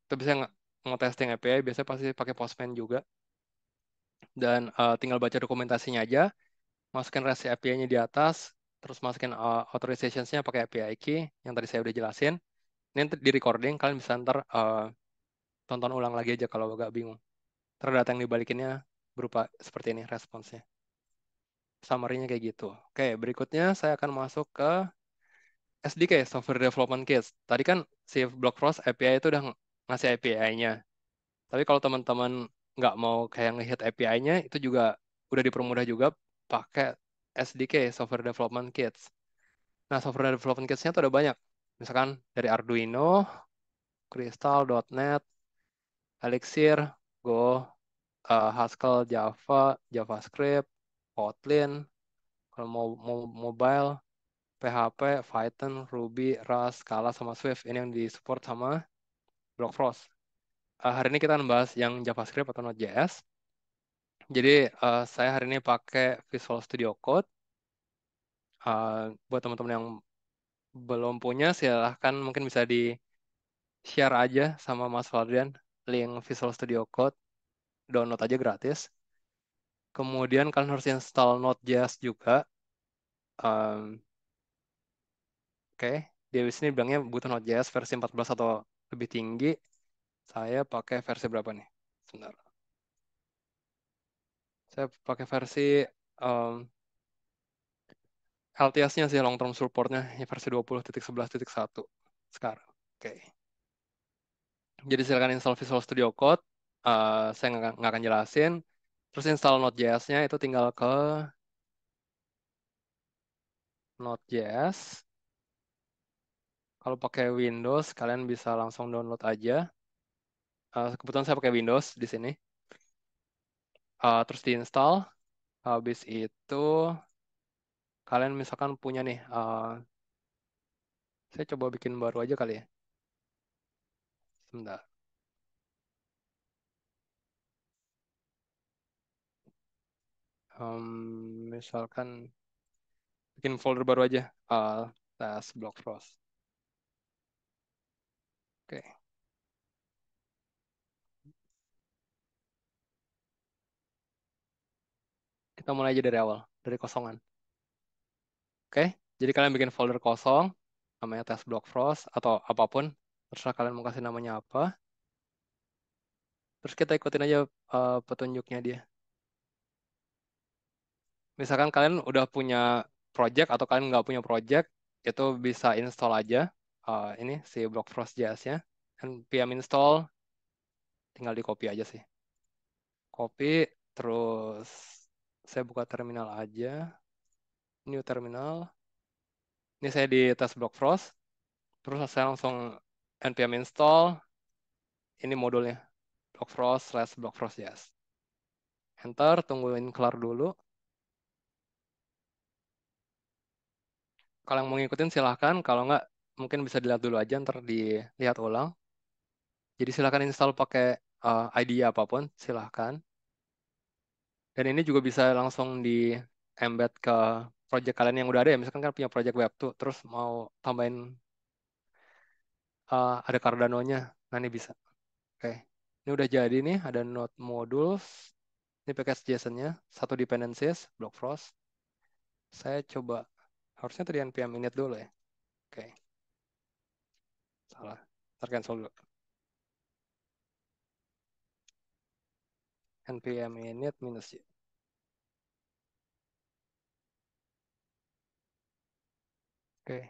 itu bisa nge testing API biasanya pasti pakai Postman juga dan uh, tinggal baca dokumentasinya aja masukin REST API-nya di atas terus masukin uh, authorizations-nya pakai API key yang tadi saya udah jelasin ini di recording kalian bisa ntar uh, tonton ulang lagi aja kalau agak bingung terdata yang dibalikinnya berupa seperti ini responsnya summary-nya kayak gitu oke berikutnya saya akan masuk ke SDK, Software Development Kit. Tadi kan si Blockfrost API itu udah ngasih API-nya. Tapi kalau teman-teman nggak mau kayak ngehit API-nya, itu juga udah dipermudah juga pakai SDK, Software Development Kit. Nah, Software Development Kit-nya tuh ada banyak. Misalkan dari Arduino, Crystal, .NET, Elixir, Go, uh, Haskell, Java, JavaScript, Kotlin, kalau mau mobile, PHP, Python, Ruby, Rust, Scala, sama Swift. Ini yang disupport sama Block Frost. Uh, eh, hari ini kita akan bahas yang JavaScript atau Node.js. Jadi uh, saya hari ini pakai Visual Studio Code. Uh, buat teman-teman yang belum punya, silahkan mungkin bisa di share aja sama Mas Fardian link Visual Studio Code. Download aja gratis. Kemudian kalian harus install Node.js juga. Um, pakai dia di sini bilangnya butuh Node.js versi 14 atau lebih tinggi. Saya pakai versi berapa nih? Sebentar. Saya pakai versi um, LTS-nya sih long term support-nya ya versi 20.11.1 sekarang. Oke. Okay. Jadi silakan install Visual Studio Code. Uh, saya nggak akan jelasin. Terus install Node.js-nya itu tinggal ke Node.js kalau pakai Windows, kalian bisa langsung download aja. Uh, kebetulan saya pakai Windows di sini. Uh, terus diinstal. Habis itu, kalian misalkan punya nih, uh, saya coba bikin baru aja kali ya. Sebentar. um, misalkan bikin folder baru aja uh, tes block frost. Oke. Kita mulai aja dari awal, dari kosongan. Oke, jadi kalian bikin folder kosong, namanya test block frost, atau apapun, terserah kalian mau kasih namanya apa. Terus kita ikutin aja uh, petunjuknya dia. Misalkan kalian udah punya project atau kalian nggak punya project, itu bisa install aja uh, ini si block frost JS-nya npm kan install tinggal di copy aja sih. Copy terus saya buka terminal aja. New terminal. Ini saya di tes block frost. Terus saya langsung npm install ini modulnya block frost slash block frost js Enter, tungguin kelar dulu. Kalau yang mau ngikutin silahkan, kalau nggak mungkin bisa dilihat dulu aja ntar dilihat ulang. Jadi silahkan install pakai uh, eh, ID apapun, silahkan. Dan ini juga bisa langsung di embed ke project kalian yang udah ada ya. Misalkan kan punya project web tuh, terus mau tambahin uh, ada Cardano-nya. Nah ini bisa. Oke, ini udah jadi nih. Ada node modules. Ini package JSON-nya. Satu dependencies, Block Frost. Saya coba, harusnya tadi npm init dulu ya salah tercancel dulu npm init minus y oke okay.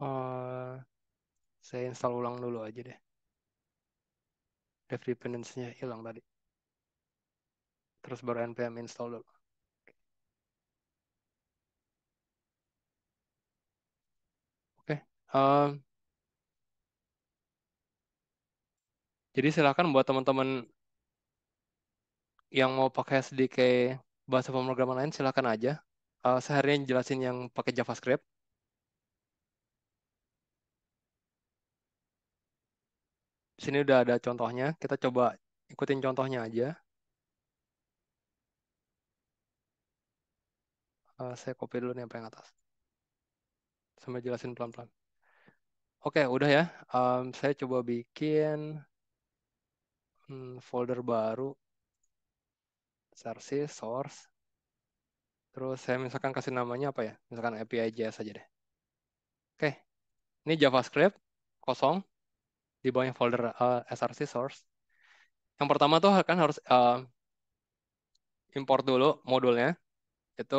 uh, eh, saya install ulang dulu aja deh dev dependency-nya hilang tadi terus baru npm install dulu Oke, um, Jadi silakan buat teman-teman yang mau pakai SDK bahasa pemrograman lain silakan aja. Uh, eh, seharian jelasin yang pakai JavaScript. Di sini udah ada contohnya. Kita coba ikutin contohnya aja. Uh, saya copy dulu nih apa yang atas. Sambil jelasin pelan-pelan. Oke, udah ya. Um, saya coba bikin hmm, folder baru src source terus saya misalkan kasih namanya apa ya misalkan API JS saja deh oke ini JavaScript kosong di bawahnya folder uh, eh, src source yang pertama tuh akan harus uh, import dulu modulnya itu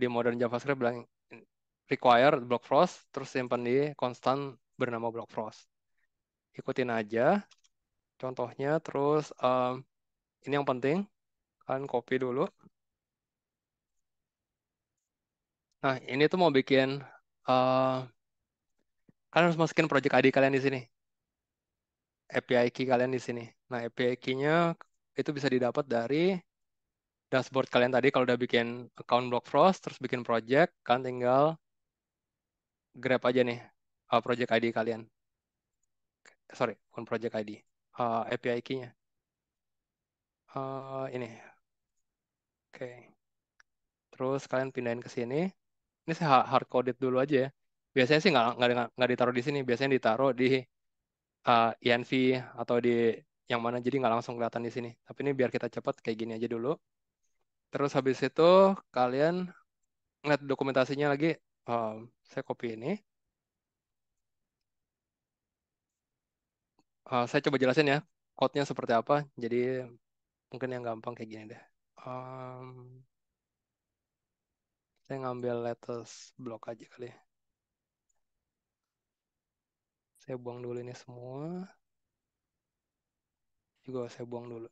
di modern JavaScript bilang require block frost terus simpan di constant bernama block frost ikutin aja contohnya. Terus um, ini yang penting, kalian copy dulu. Nah, ini tuh mau bikin, uh, kalian harus masukin project ID kalian di sini. API key kalian di sini. Nah, API key-nya itu bisa didapat dari dashboard kalian tadi kalau udah bikin account block frost, terus bikin project, kalian tinggal grab aja nih eh, project ID kalian. Sorry, bukan project ID uh, eh, API key-nya. Uh, ini. Oke. Okay. Terus kalian pindahin ke sini. Ini saya hard coded dulu aja ya. Biasanya sih nggak nggak ditaruh di sini. Biasanya ditaruh di uh, eh, env atau di yang mana jadi nggak langsung kelihatan di sini. Tapi ini biar kita cepat kayak gini aja dulu. Terus habis itu kalian lihat dokumentasinya lagi. Uh, saya copy ini. uh, saya coba jelasin ya code-nya seperti apa. Jadi mungkin yang gampang kayak gini deh. Um, saya ngambil letters block aja kali ya. Saya buang dulu ini semua. Juga saya buang dulu.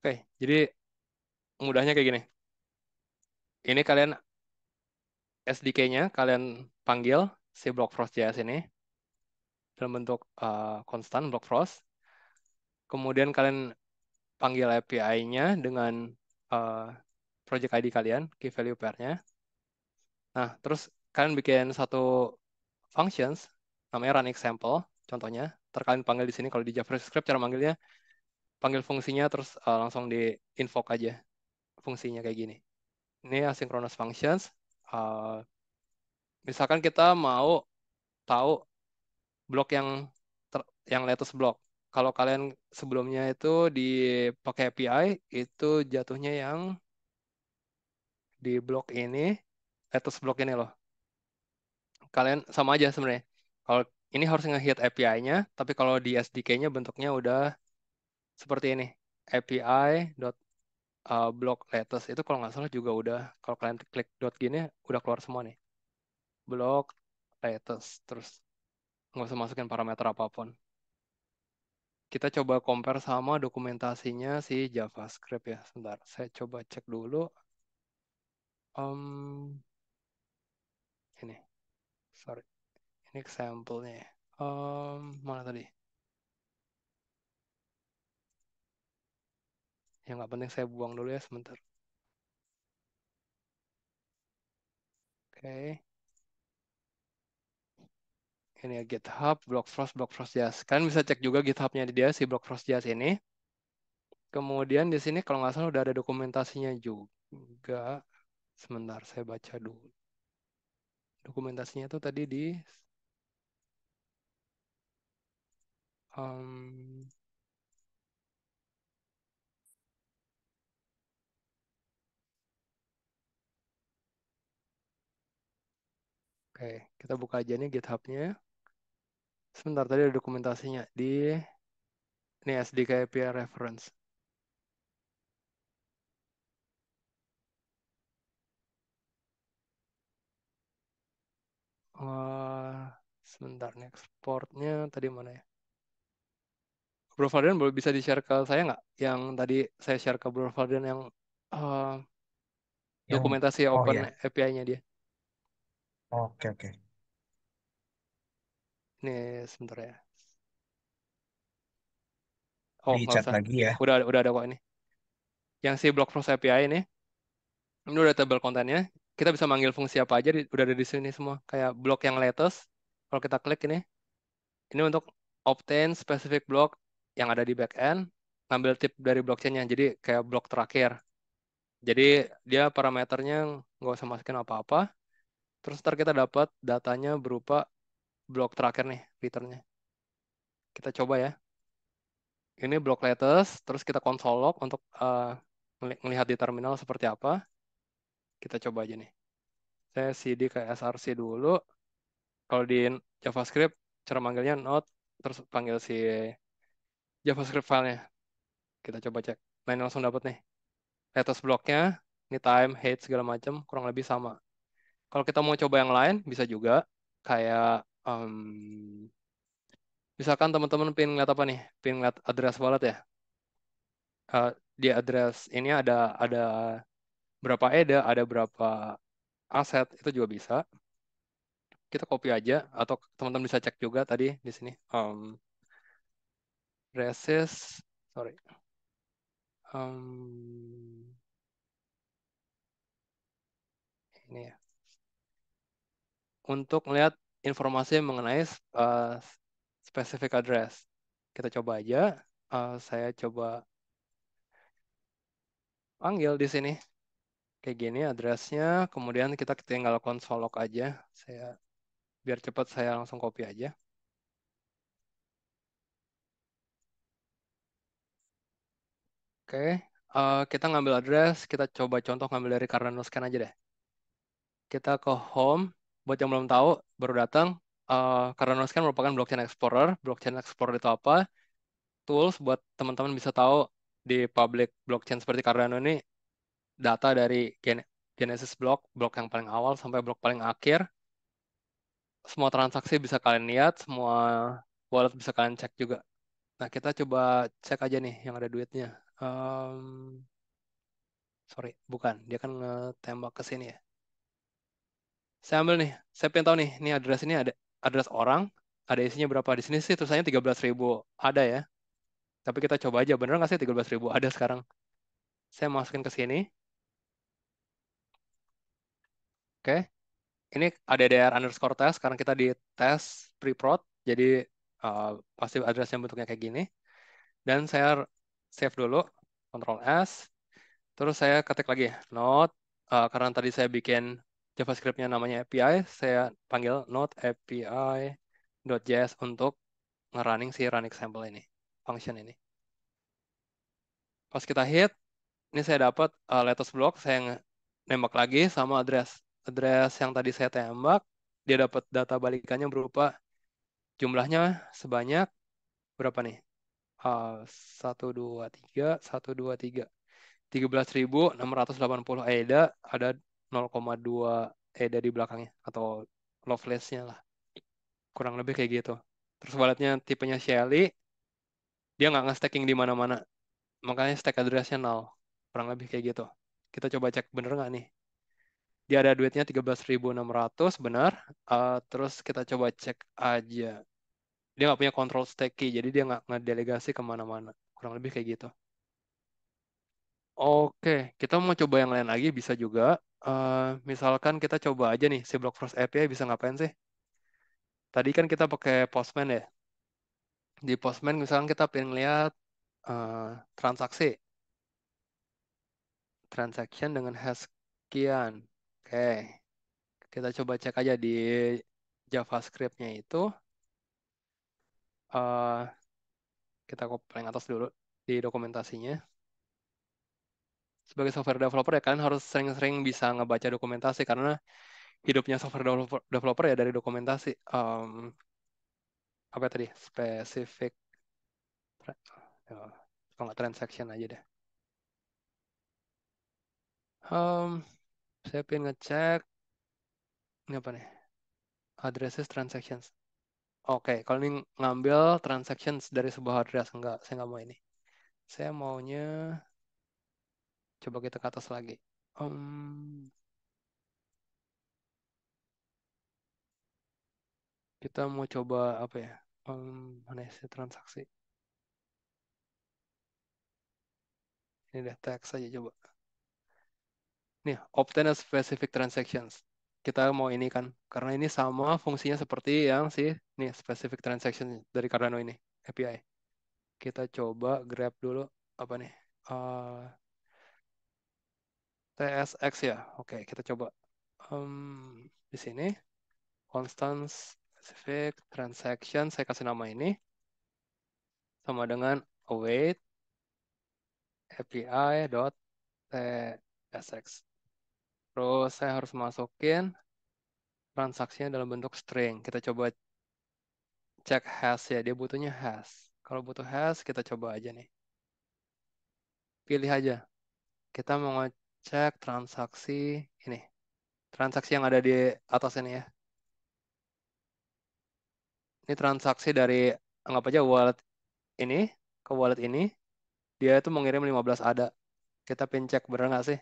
Oke, jadi mudahnya kayak gini. Ini kalian SDK-nya kalian panggil, si block frost JS ini dalam bentuk uh, block frost. Kemudian kalian panggil API-nya dengan uh, project ID kalian, key value pair-nya. Nah, terus kalian bikin satu functions namanya run example contohnya. Terkalian panggil di sini kalau di JavaScript cara manggilnya panggil fungsinya terus uh, langsung di invoke aja fungsinya kayak gini. Ini asynchronous functions uh, misalkan kita mau tahu blok yang ter, yang latest blok. Kalau kalian sebelumnya itu dipakai API itu jatuhnya yang di blok ini latest blok ini loh. Kalian sama aja sebenarnya. Kalau ini harus ngehit API-nya, tapi kalau di SDK-nya bentuknya udah seperti ini. API dot uh, block latest itu kalau nggak salah juga udah kalau kalian klik dot gini udah keluar semua nih blok latest terus nggak usah masukin parameter apapun kita coba compare sama dokumentasinya si JavaScript ya. Sebentar, saya coba cek dulu. Um, ini, sorry, ini example-nya. Um, mana tadi? Yang nggak penting saya buang dulu ya sebentar. Oke. Okay ini GitHub Blockfrost Frost Jazz. Kalian bisa cek juga GitHub-nya dia si Frost Jazz ini. Kemudian di sini kalau nggak salah udah ada dokumentasinya juga. Sebentar saya baca dulu. Dokumentasinya tuh tadi di um, Oke, kita buka aja nih GitHub-nya. Sebentar, tadi ada dokumentasinya di ini ya, SDK API reference. Uh, sebentar nih ekspornya tadi mana ya? Bro Fardian boleh bisa di-share ke saya nggak? Yang tadi saya share ke Bro Fardian yang, uh, yang dokumentasi oh, open ya. API-nya dia. Oke, okay, oke. Okay. Nih sebentar ya. Oh, Di nggak chat lagi ya. Udah udah ada kok ini. Yang si Block process API ini, ini udah tabel kontennya. Kita bisa manggil fungsi apa aja, di- udah ada di sini semua. Kayak block yang latest, kalau kita klik ini, ini untuk obtain specific block yang ada di backend, ngambil tip dari blockchain-nya, jadi kayak block terakhir. Jadi dia parameternya nggak usah masukin apa-apa. Terus ntar kita dapat datanya berupa blok terakhir nih returnnya. Kita coba ya. Ini blok latest, terus kita console log untuk uh, eh, melihat di terminal seperti apa. Kita coba aja nih. Saya cd ke src dulu. Kalau di JavaScript, cara manggilnya node, terus panggil si JavaScript filenya. Kita coba cek. Nah, ini langsung dapat nih. Latest bloknya, ini time, height, segala macam, kurang lebih sama. Kalau kita mau coba yang lain, bisa juga. Kayak um, misalkan teman-teman pengen ngeliat apa nih? Pengen ngeliat address wallet ya? Uh, di address ini ada ada berapa ada ada berapa aset, itu juga bisa. Kita copy aja, atau teman-teman bisa cek juga tadi di sini. Um, resist, sorry. Um, ini ya. Untuk melihat informasi mengenai uh, specific address. Kita coba aja. Uh, saya coba panggil di sini. Kayak gini addressnya. Kemudian kita tinggal console log aja. Saya biar cepat saya langsung copy aja. Oke, okay. uh, eh, kita ngambil address, kita coba contoh ngambil dari Cardano Scan aja deh. Kita ke home, buat yang belum tahu baru datang uh, eh, Cardano's kan merupakan blockchain explorer blockchain explorer itu apa tools buat teman-teman bisa tahu di public blockchain seperti Cardano ini data dari gen Genesis block block yang paling awal sampai block paling akhir semua transaksi bisa kalian lihat semua wallet bisa kalian cek juga nah kita coba cek aja nih yang ada duitnya um, sorry bukan dia kan tembak ke sini ya saya ambil nih, saya pengen tahu nih, ini address ini ada address orang, ada isinya berapa di sini sih Terus saya tulisannya ribu ada ya. Tapi kita coba aja bener nggak sih ribu ada sekarang. Saya masukin ke sini. Oke. Ini ada DR underscore test. Sekarang kita di test pre-prod. Jadi uh, pasti addressnya bentuknya kayak gini. Dan saya save dulu. Control S. Terus saya ketik lagi. Not. Uh, eh, karena tadi saya bikin JavaScript-nya namanya API, saya panggil node api.js untuk ngerunning si run example ini, function ini. Pas kita hit, ini saya dapat uh, latest block, saya nembak lagi sama address. Address yang tadi saya tembak, dia dapat data balikannya berupa jumlahnya sebanyak berapa nih? Uh, 1, 2, 3, 1, 2, 3. 13.680 AIDA, ada 0,2 eh dari belakangnya atau Loveless-nya lah. Kurang lebih kayak gitu. Terus walletnya tipenya Shelly, dia nggak nge stacking di mana-mana. Makanya stack address-nya Kurang lebih kayak gitu. Kita coba cek bener nggak nih. Dia ada duitnya 13.600, benar. Uh, terus kita coba cek aja. Dia nggak punya control staking jadi dia nggak ngedelegasi kemana-mana. Kurang lebih kayak gitu. Oke, kita mau coba yang lain lagi bisa juga. Eh, misalkan kita coba aja nih si Blockverse API ya, bisa ngapain sih? Tadi kan kita pakai Postman ya. Di Postman misalkan kita pengen lihat uh, transaksi. Transaction dengan hash sekian. Oke. Okay. Kita coba cek aja di JavaScript-nya itu. Uh, kita ke paling atas dulu di dokumentasinya sebagai software developer ya kalian harus sering-sering bisa ngebaca dokumentasi karena hidupnya software developer, developer ya dari dokumentasi. Um, apa tadi? spesifik ya, kalau nggak transaction aja deh. Um, saya pengen ngecek ini apa nih? Addresses transactions. Oke, okay, kalau ini ngambil transactions dari sebuah address enggak, saya nggak mau ini. Saya maunya Coba kita ke atas lagi. Um, kita mau coba apa ya? Um, mana ya sih transaksi? Ini udah teks saja coba. Nih, obtain a specific transactions. Kita mau ini kan, karena ini sama fungsinya seperti yang si nih specific transaction dari Cardano ini API. Kita coba grab dulu apa nih? Uh, TSX ya. Oke, kita coba um, di sini constant specific transaction saya kasih nama ini sama dengan await API dot TSX. Terus saya harus masukin transaksinya dalam bentuk string. Kita coba cek hash ya. Dia butuhnya hash. Kalau butuh hash kita coba aja nih. Pilih aja. Kita mau cek transaksi ini. Transaksi yang ada di atas ini ya. Ini transaksi dari anggap aja wallet ini ke wallet ini. Dia itu mengirim 15 ada. Kita pin cek benar nggak sih?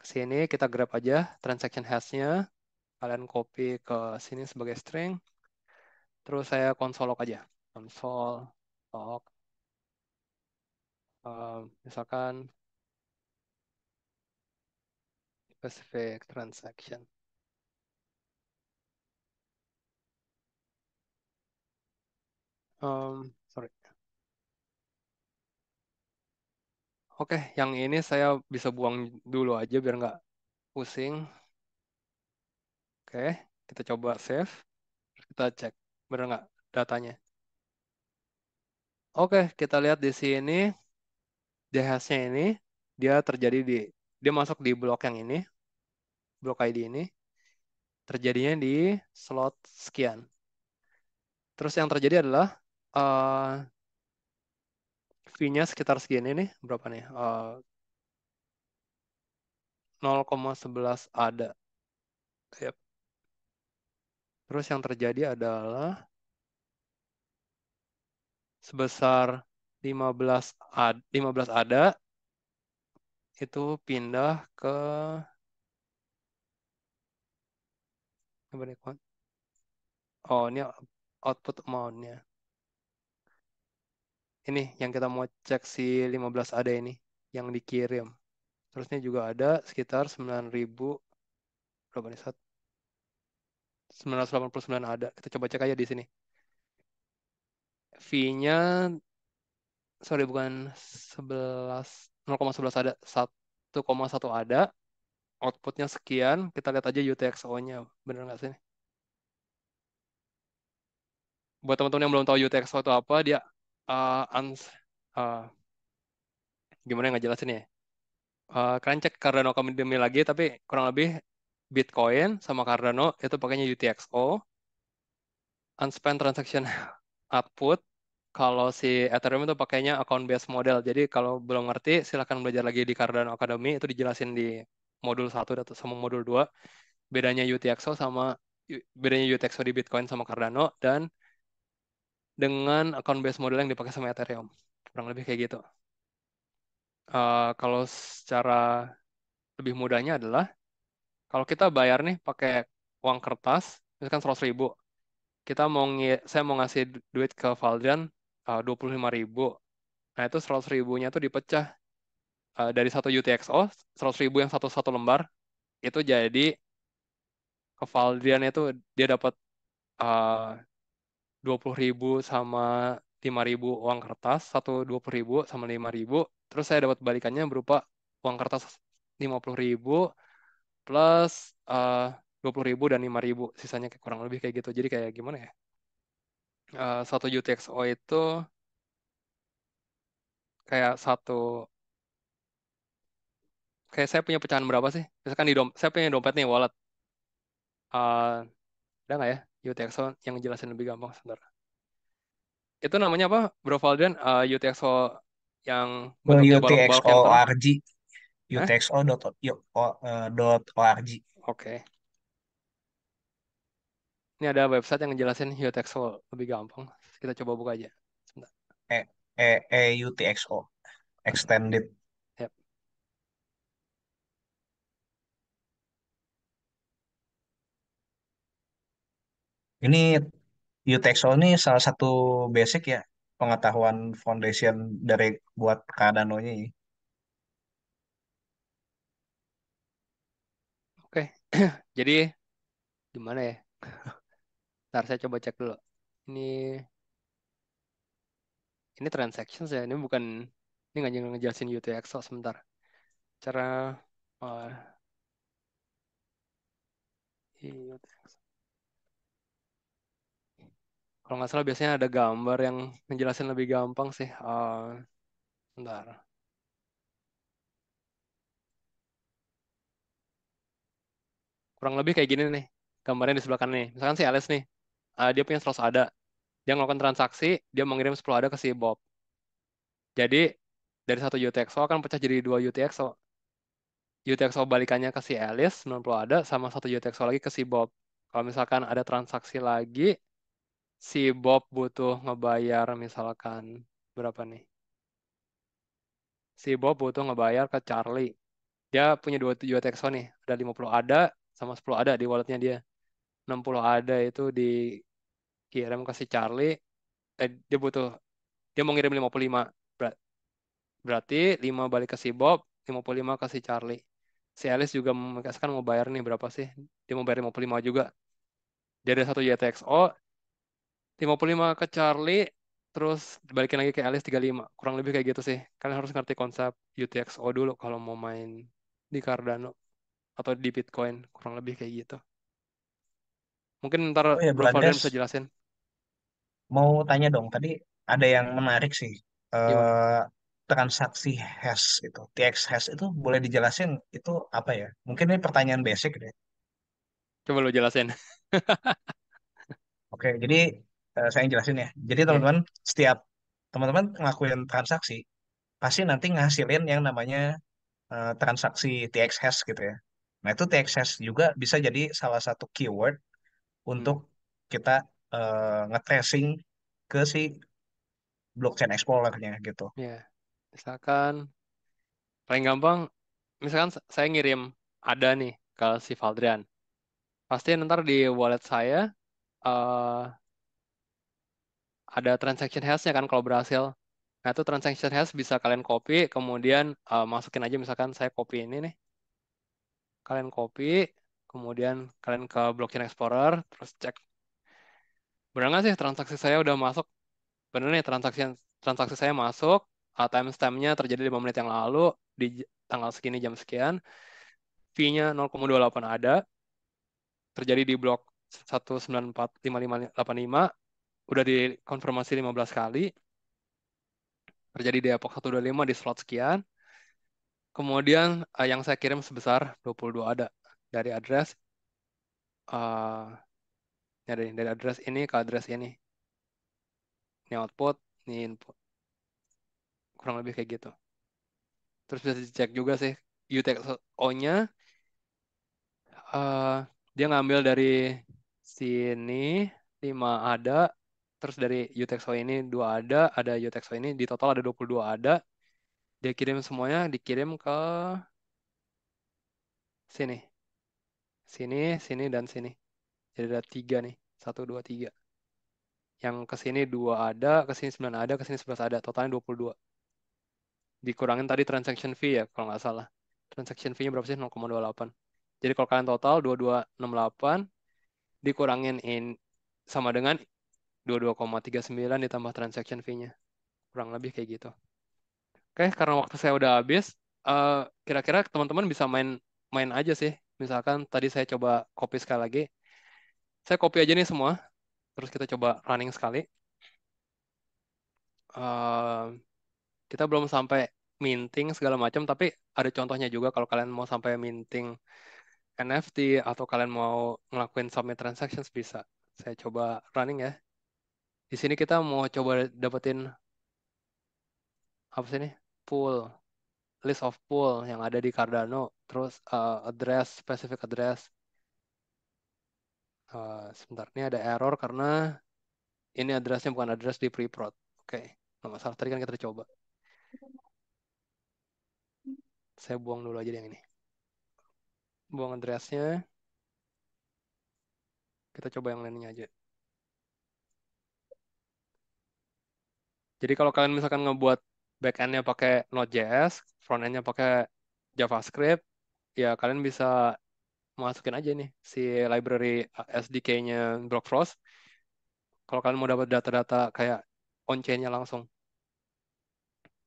Ke sini kita grab aja transaction hashnya. Kalian copy ke sini sebagai string. Terus saya konsol log aja. Konsol log. Uh, eh, misalkan specific transaction. Um, sorry. Oke, okay, yang ini saya bisa buang dulu aja biar nggak pusing. Oke, okay, kita coba save. Kita cek, biar nggak datanya. Oke, okay, kita lihat di sini. DHS-nya ini, dia terjadi di, dia masuk di blok yang ini blok ID ini terjadinya di slot sekian. Terus yang terjadi adalah uh, eh, v nya sekitar sekian ini berapa nih? Uh, eh, 0,11 ada. Yep. Terus yang terjadi adalah sebesar 15 ad, 15 ada itu pindah ke Coba deh, Kon. Oh, ini output amount-nya. Ini yang kita mau cek si 15 ada ini yang dikirim. Terusnya juga ada sekitar 9.000 berapa nih? 989 ada. Kita coba cek aja di sini. V-nya sorry bukan 11 0,11 ada 1,1 ada outputnya sekian, kita lihat aja UTXO-nya. Bener nggak sih? Buat teman-teman yang belum tahu UTXO itu apa, dia uh, uh, gimana ya, nggak jelasin ya? Uh, kalian cek Cardano Academy lagi, tapi kurang lebih Bitcoin sama Cardano itu pakainya UTXO. Unspent transaction <laughs> output kalau si Ethereum itu pakainya account based model. Jadi kalau belum ngerti silahkan belajar lagi di Cardano Academy itu dijelasin di modul 1 sama modul 2, bedanya UTXO sama bedanya UTXO di Bitcoin sama Cardano dan dengan account based model yang dipakai sama Ethereum. Kurang lebih kayak gitu. Uh, kalau secara lebih mudahnya adalah kalau kita bayar nih pakai uang kertas, misalkan 100 ribu, kita mau saya mau ngasih duit ke Valdian eh, uh, 25 ribu. Nah itu 100 ribunya tuh dipecah uh, dari satu UTXO 100 ribu yang satu-satu lembar itu jadi kevaldian itu dia dapat eh, dua puluh ribu sama lima ribu uang kertas satu dua puluh ribu sama lima ribu terus saya dapat balikannya berupa uang kertas lima puluh ribu plus eh, dua puluh ribu dan lima ribu sisanya kurang lebih kayak gitu jadi kayak gimana ya uh, satu UTXO itu kayak satu kayak saya punya pecahan berapa sih? Misalkan di dompet, saya punya dompet nih, wallet. Uh, ada nggak ya UTXO yang jelasin lebih gampang sebentar? Itu namanya apa, Bro Valdian? Uh, eh, UTXO yang dot. Eh, dot. UTXO.org. Oke. Ini ada website yang ngejelasin UTXO lebih gampang. Kita coba buka aja. Sebentar. E, e, e UTXO. Extended Ini UTXO ini salah satu basic ya pengetahuan foundation dari buat Cardano-nya ini. Oke, <clears throat> jadi gimana ya? <laughs> Ntar saya coba cek dulu. Ini ini transactions ya, ini bukan ini nggak ngejelasin UTXO sebentar. Cara uh, oh, UTXO kalau nggak salah biasanya ada gambar yang menjelaskan lebih gampang sih. Uh, bentar. Kurang lebih kayak gini nih, gambarnya di sebelah kanan nih. Misalkan si Alice nih, uh, dia punya 100 ada. Dia melakukan transaksi, dia mengirim 10 ada ke si Bob. Jadi dari satu UTXO akan pecah jadi dua UTXO. UTXO balikannya ke si Alice 90 ada sama satu UTXO lagi ke si Bob. Kalau misalkan ada transaksi lagi, si Bob butuh ngebayar misalkan berapa nih? Si Bob butuh ngebayar ke Charlie. Dia punya dua tujuh tekso nih. Ada 50 ada sama 10 ada di walletnya dia. 60 ada itu di Kirim ke si Charlie. Eh, dia butuh dia mau ngirim 55. lima. berarti 5 balik ke si Bob, 55 ke si Charlie. Si Alice juga mengatakan mau bayar nih berapa sih? Dia mau bayar 55 juga. Dia ada satu YTXO, 55 ke Charlie, terus dibalikin lagi ke Alice 35. Kurang lebih kayak gitu sih. Kalian harus ngerti konsep UTXO dulu kalau mau main di Cardano atau di Bitcoin. Kurang lebih kayak gitu. Mungkin ntar oh ya, Bro bisa jelasin. Mau tanya dong, tadi ada yang menarik sih. Uh, transaksi hash itu, TX hash itu boleh dijelasin itu apa ya? Mungkin ini pertanyaan basic deh. Coba lo jelasin. <laughs> Oke, jadi Eh, saya yang jelasin ya. Jadi teman-teman yeah. setiap teman-teman ngelakuin transaksi pasti nanti ngasilin yang namanya uh, transaksi TX hash gitu ya. Nah itu TX hash juga bisa jadi salah satu keyword hmm. untuk kita uh, ngetracing ke si blockchain explorernya gitu. Ya, misalkan paling gampang, misalkan saya ngirim ada nih ke si Valdrian. Pasti nanti di wallet saya uh, ada transaction hash-nya kan kalau berhasil. Nah, itu transaction hash bisa kalian copy, kemudian uh, masukin aja misalkan saya copy ini nih. Kalian copy, kemudian kalian ke blockchain explorer, terus cek. Benar nggak sih transaksi saya udah masuk? Benar nih transaksi transaksi saya masuk, uh, timestampnya terjadi 5 menit yang lalu, di tanggal segini jam sekian. Fee-nya 0,28 ada. Terjadi di blok 1945585 udah dikonfirmasi 15 kali terjadi di epoch 125 di slot sekian kemudian uh, yang saya kirim sebesar 22 ada dari address uh, dari, dari address ini ke address ini ini output ini input kurang lebih kayak gitu terus bisa dicek juga sih UTXO-nya uh, eh, dia ngambil dari sini 5 ada terus dari UTXO ini dua ada, ada UTXO ini di total ada 22 ada. Dia kirim semuanya, dikirim ke sini. Sini, sini, dan sini. Jadi ada tiga nih. Satu, dua, tiga. Yang ke sini dua ada, ke sini sembilan ada, ke sini sebelas ada. Totalnya 22. Dikurangin tadi transaction fee ya, kalau nggak salah. Transaction fee-nya berapa sih? 0,28. Jadi kalau kalian total 2268, dikurangin in sama dengan 22,39 ditambah transaction fee-nya. Kurang lebih kayak gitu. Oke, karena waktu saya udah habis, kira eh, kira-kira teman-teman bisa main main aja sih. Misalkan tadi saya coba copy sekali lagi. Saya copy aja nih semua. Terus kita coba running sekali. Uh, kita belum sampai minting segala macam, tapi ada contohnya juga kalau kalian mau sampai minting NFT atau kalian mau ngelakuin submit transactions bisa. Saya coba running ya. Di sini kita mau coba dapetin apa sih ini? Pool, list of pool yang ada di Cardano, terus uh, address, specific address. Uh, sebentar, ini ada error karena ini addressnya bukan address di preprod Oke, okay. nggak masalah. Tadi kan kita coba. Saya buang dulu aja yang ini. Buang addressnya. Kita coba yang lainnya aja. Jadi kalau kalian misalkan ngebuat backend-nya pakai Node.js, front front-end-nya pakai JavaScript, ya kalian bisa masukin aja nih si library SDK-nya Blockfrost. Kalau kalian mau dapat data-data kayak on-chain-nya langsung,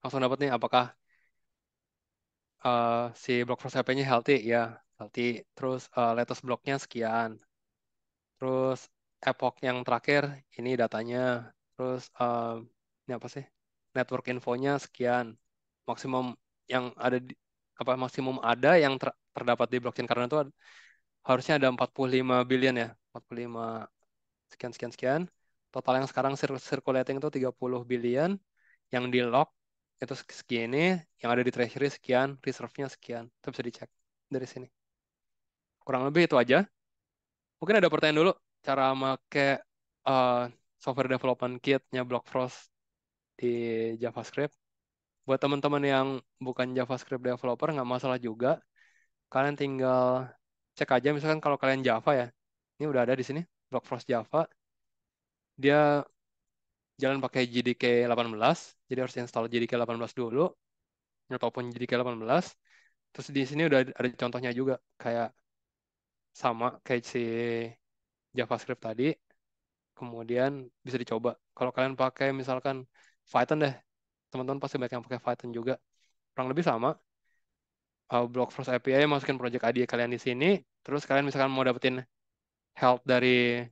langsung dapat nih apakah uh, si Blockfrost HP-nya healthy ya healthy, terus uh, latest block-nya sekian, terus epoch yang terakhir ini datanya, terus uh, apa sih network infonya sekian maksimum yang ada di, apa maksimum ada yang ter, terdapat di blockchain karena itu ada, harusnya ada 45 billion ya 45 sekian sekian sekian total yang sekarang circulating itu 30 billion yang di lock itu segini yang ada di treasury sekian reserve-nya sekian itu bisa dicek dari sini kurang lebih itu aja mungkin ada pertanyaan dulu cara make uh, software development kitnya Blockfrost di JavaScript. Buat teman-teman yang bukan JavaScript developer, nggak masalah juga. Kalian tinggal cek aja, misalkan kalau kalian Java ya, ini udah ada di sini, Blockfrost Java. Dia jalan pakai JDK 18, jadi harus install JDK 18 dulu, ataupun JDK 18. Terus di sini udah ada contohnya juga, kayak sama kayak si JavaScript tadi, kemudian bisa dicoba. Kalau kalian pakai misalkan Python deh. Teman-teman pasti banyak yang pakai Python juga. Kurang lebih sama. Uh, block first API masukin project ID kalian di sini, terus kalian misalkan mau dapetin help dari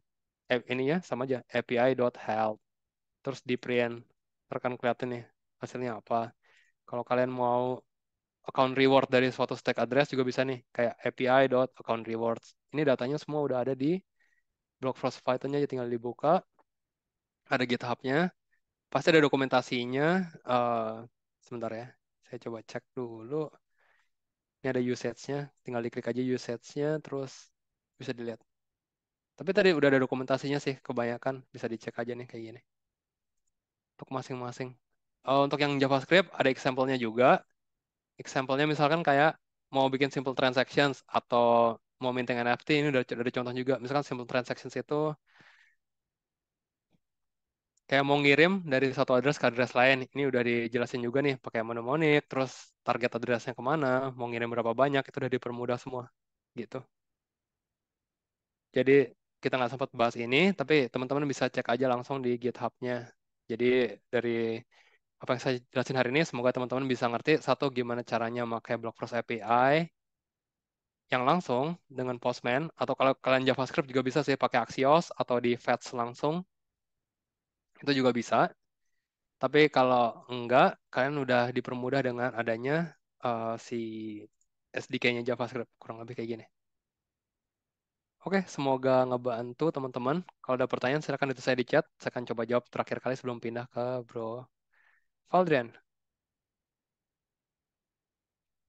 app ya sama aja api.help. Terus di print rekan kelihatan nih hasilnya apa. Kalau kalian mau account reward dari suatu stack address juga bisa nih kayak api.account rewards. Ini datanya semua udah ada di Block first Python-nya tinggal dibuka. Ada GitHub-nya pasti ada dokumentasinya. Uh, sebentar ya, saya coba cek dulu. Ini ada usage-nya, tinggal diklik aja usage-nya, terus bisa dilihat. Tapi tadi udah ada dokumentasinya sih, kebanyakan bisa dicek aja nih kayak gini. Untuk masing-masing. Uh, untuk yang JavaScript ada example-nya juga. Example-nya misalkan kayak mau bikin simple transactions atau mau minting NFT ini udah ada contoh juga. Misalkan simple transactions itu kayak mau ngirim dari satu address ke address lain. Ini udah dijelasin juga nih pakai mnemonic, terus target addressnya kemana, mau ngirim berapa banyak, itu udah dipermudah semua. Gitu. Jadi kita nggak sempat bahas ini, tapi teman-teman bisa cek aja langsung di GitHub-nya. Jadi dari apa yang saya jelasin hari ini, semoga teman-teman bisa ngerti, satu, gimana caranya pakai Blockverse API, yang langsung dengan Postman atau kalau kalian JavaScript juga bisa sih pakai Axios atau di Fetch langsung itu juga bisa. Tapi kalau enggak, kalian udah dipermudah dengan adanya uh, si SDK-nya JavaScript, kurang lebih kayak gini. Oke, semoga ngebantu teman-teman. Kalau ada pertanyaan, silahkan itu saya di chat. Saya akan coba jawab terakhir kali sebelum pindah ke Bro Valdrian.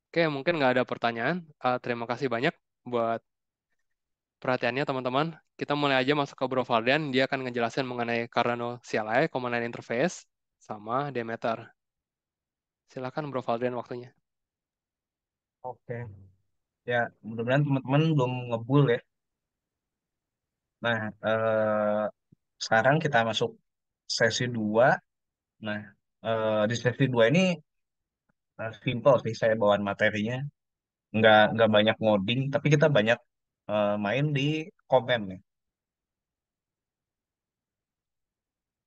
Oke, mungkin nggak ada pertanyaan. Uh, terima kasih banyak buat perhatiannya teman-teman. Kita mulai aja masuk ke Bro Valden Dia akan ngejelasin mengenai Cardano CLI, Command Line Interface, sama Demeter. Silakan Bro Valden waktunya. Oke. Ya, mudah-mudahan teman-teman belum ngebul ya. Nah, eh, sekarang kita masuk sesi 2. Nah, eh, di sesi 2 ini eh, simple sih saya bawaan materinya. Nggak, nggak banyak ngoding, tapi kita banyak Eh, main di komen nih.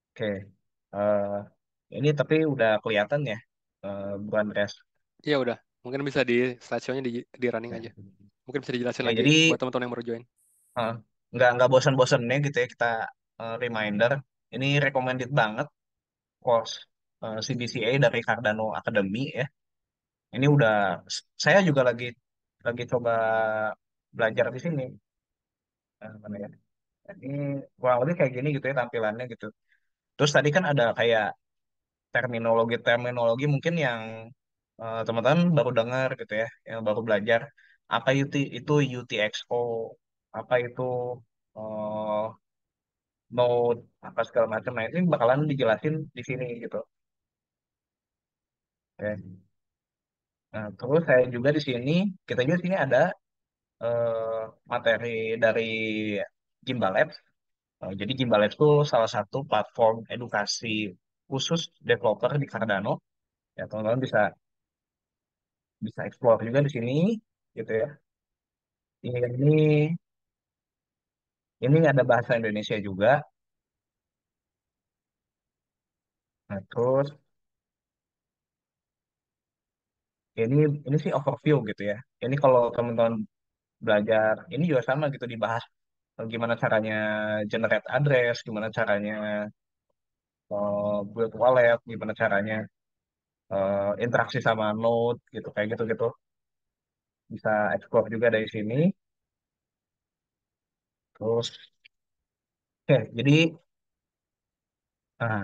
Oke, uh, ini tapi udah kelihatan ya, uh, eh, Bu Andreas. Iya udah, mungkin bisa di slideshow di, di running aja. Mungkin bisa dijelasin ya, lagi jadi, buat teman-teman yang baru join. Uh, nggak nggak bosan nih gitu ya kita uh, reminder. Ini recommended banget course uh, CBCA dari Cardano Academy ya. Ini udah, saya juga lagi lagi coba belajar di sini nah, ya ini kurang lebih kayak gini gitu ya tampilannya gitu terus tadi kan ada kayak terminologi terminologi mungkin yang teman eh, teman-teman baru dengar gitu ya yang baru belajar apa itu itu UTXO apa itu uh, node apa segala macam nah itu bakalan dijelasin di sini gitu oke Nah, terus saya juga di sini, kita juga di sini ada uh, materi dari Gimbal Labs. Uh, eh, jadi Gimbal Labs itu salah satu platform edukasi khusus developer di Cardano. Ya, teman-teman bisa bisa explore juga di sini gitu ya. Ini ini ada bahasa Indonesia juga. Nah, terus ini ini sih overview gitu ya. Ini kalau teman-teman belajar ini juga sama gitu dibahas eh, gimana caranya generate address, gimana caranya uh, build wallet, gimana caranya uh, interaksi sama node gitu kayak gitu-gitu. Bisa explore juga dari sini. Terus oke, okay, jadi nah,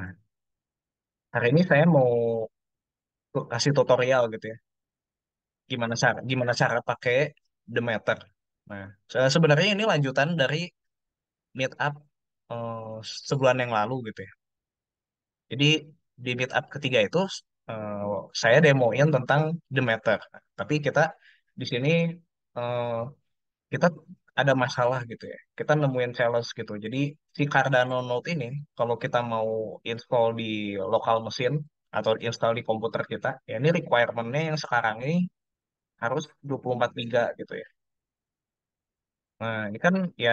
hari ini saya mau kasih tutorial gitu ya. Gimana cara gimana cara pakai The Matter. Nah, sebenarnya ini lanjutan dari meet up uh, sebulan yang lalu gitu ya. Jadi di meet up ketiga itu uh, saya demoin tentang The Matter. Tapi kita di sini uh, kita ada masalah gitu ya. Kita nemuin challenge gitu. Jadi si Cardano Note ini kalau kita mau install di lokal mesin atau install di komputer kita, ya ini requirement-nya yang sekarang ini harus 24 giga gitu ya. Nah, ini kan ya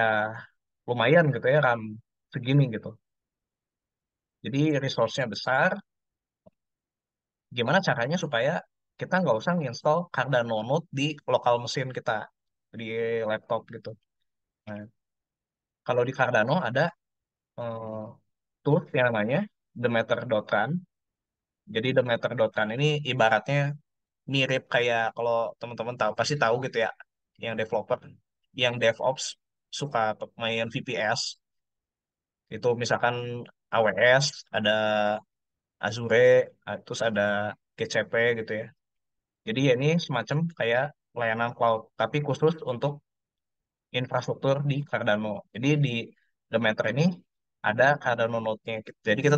lumayan gitu ya RAM segini gitu. Jadi resource-nya besar. Gimana caranya supaya kita nggak usah install Cardano Node di lokal mesin kita, di laptop gitu. Nah, kalau di Cardano ada uh, eh, tools yang namanya Demeter.run. Jadi Demeter.run ini ibaratnya mirip kayak kalau teman-teman tahu pasti tahu gitu ya yang developer yang DevOps suka main VPS itu misalkan AWS ada Azure terus ada GCP gitu ya jadi ya ini semacam kayak layanan cloud tapi khusus untuk infrastruktur di Cardano jadi di Demeter ini ada Cardano node-nya jadi kita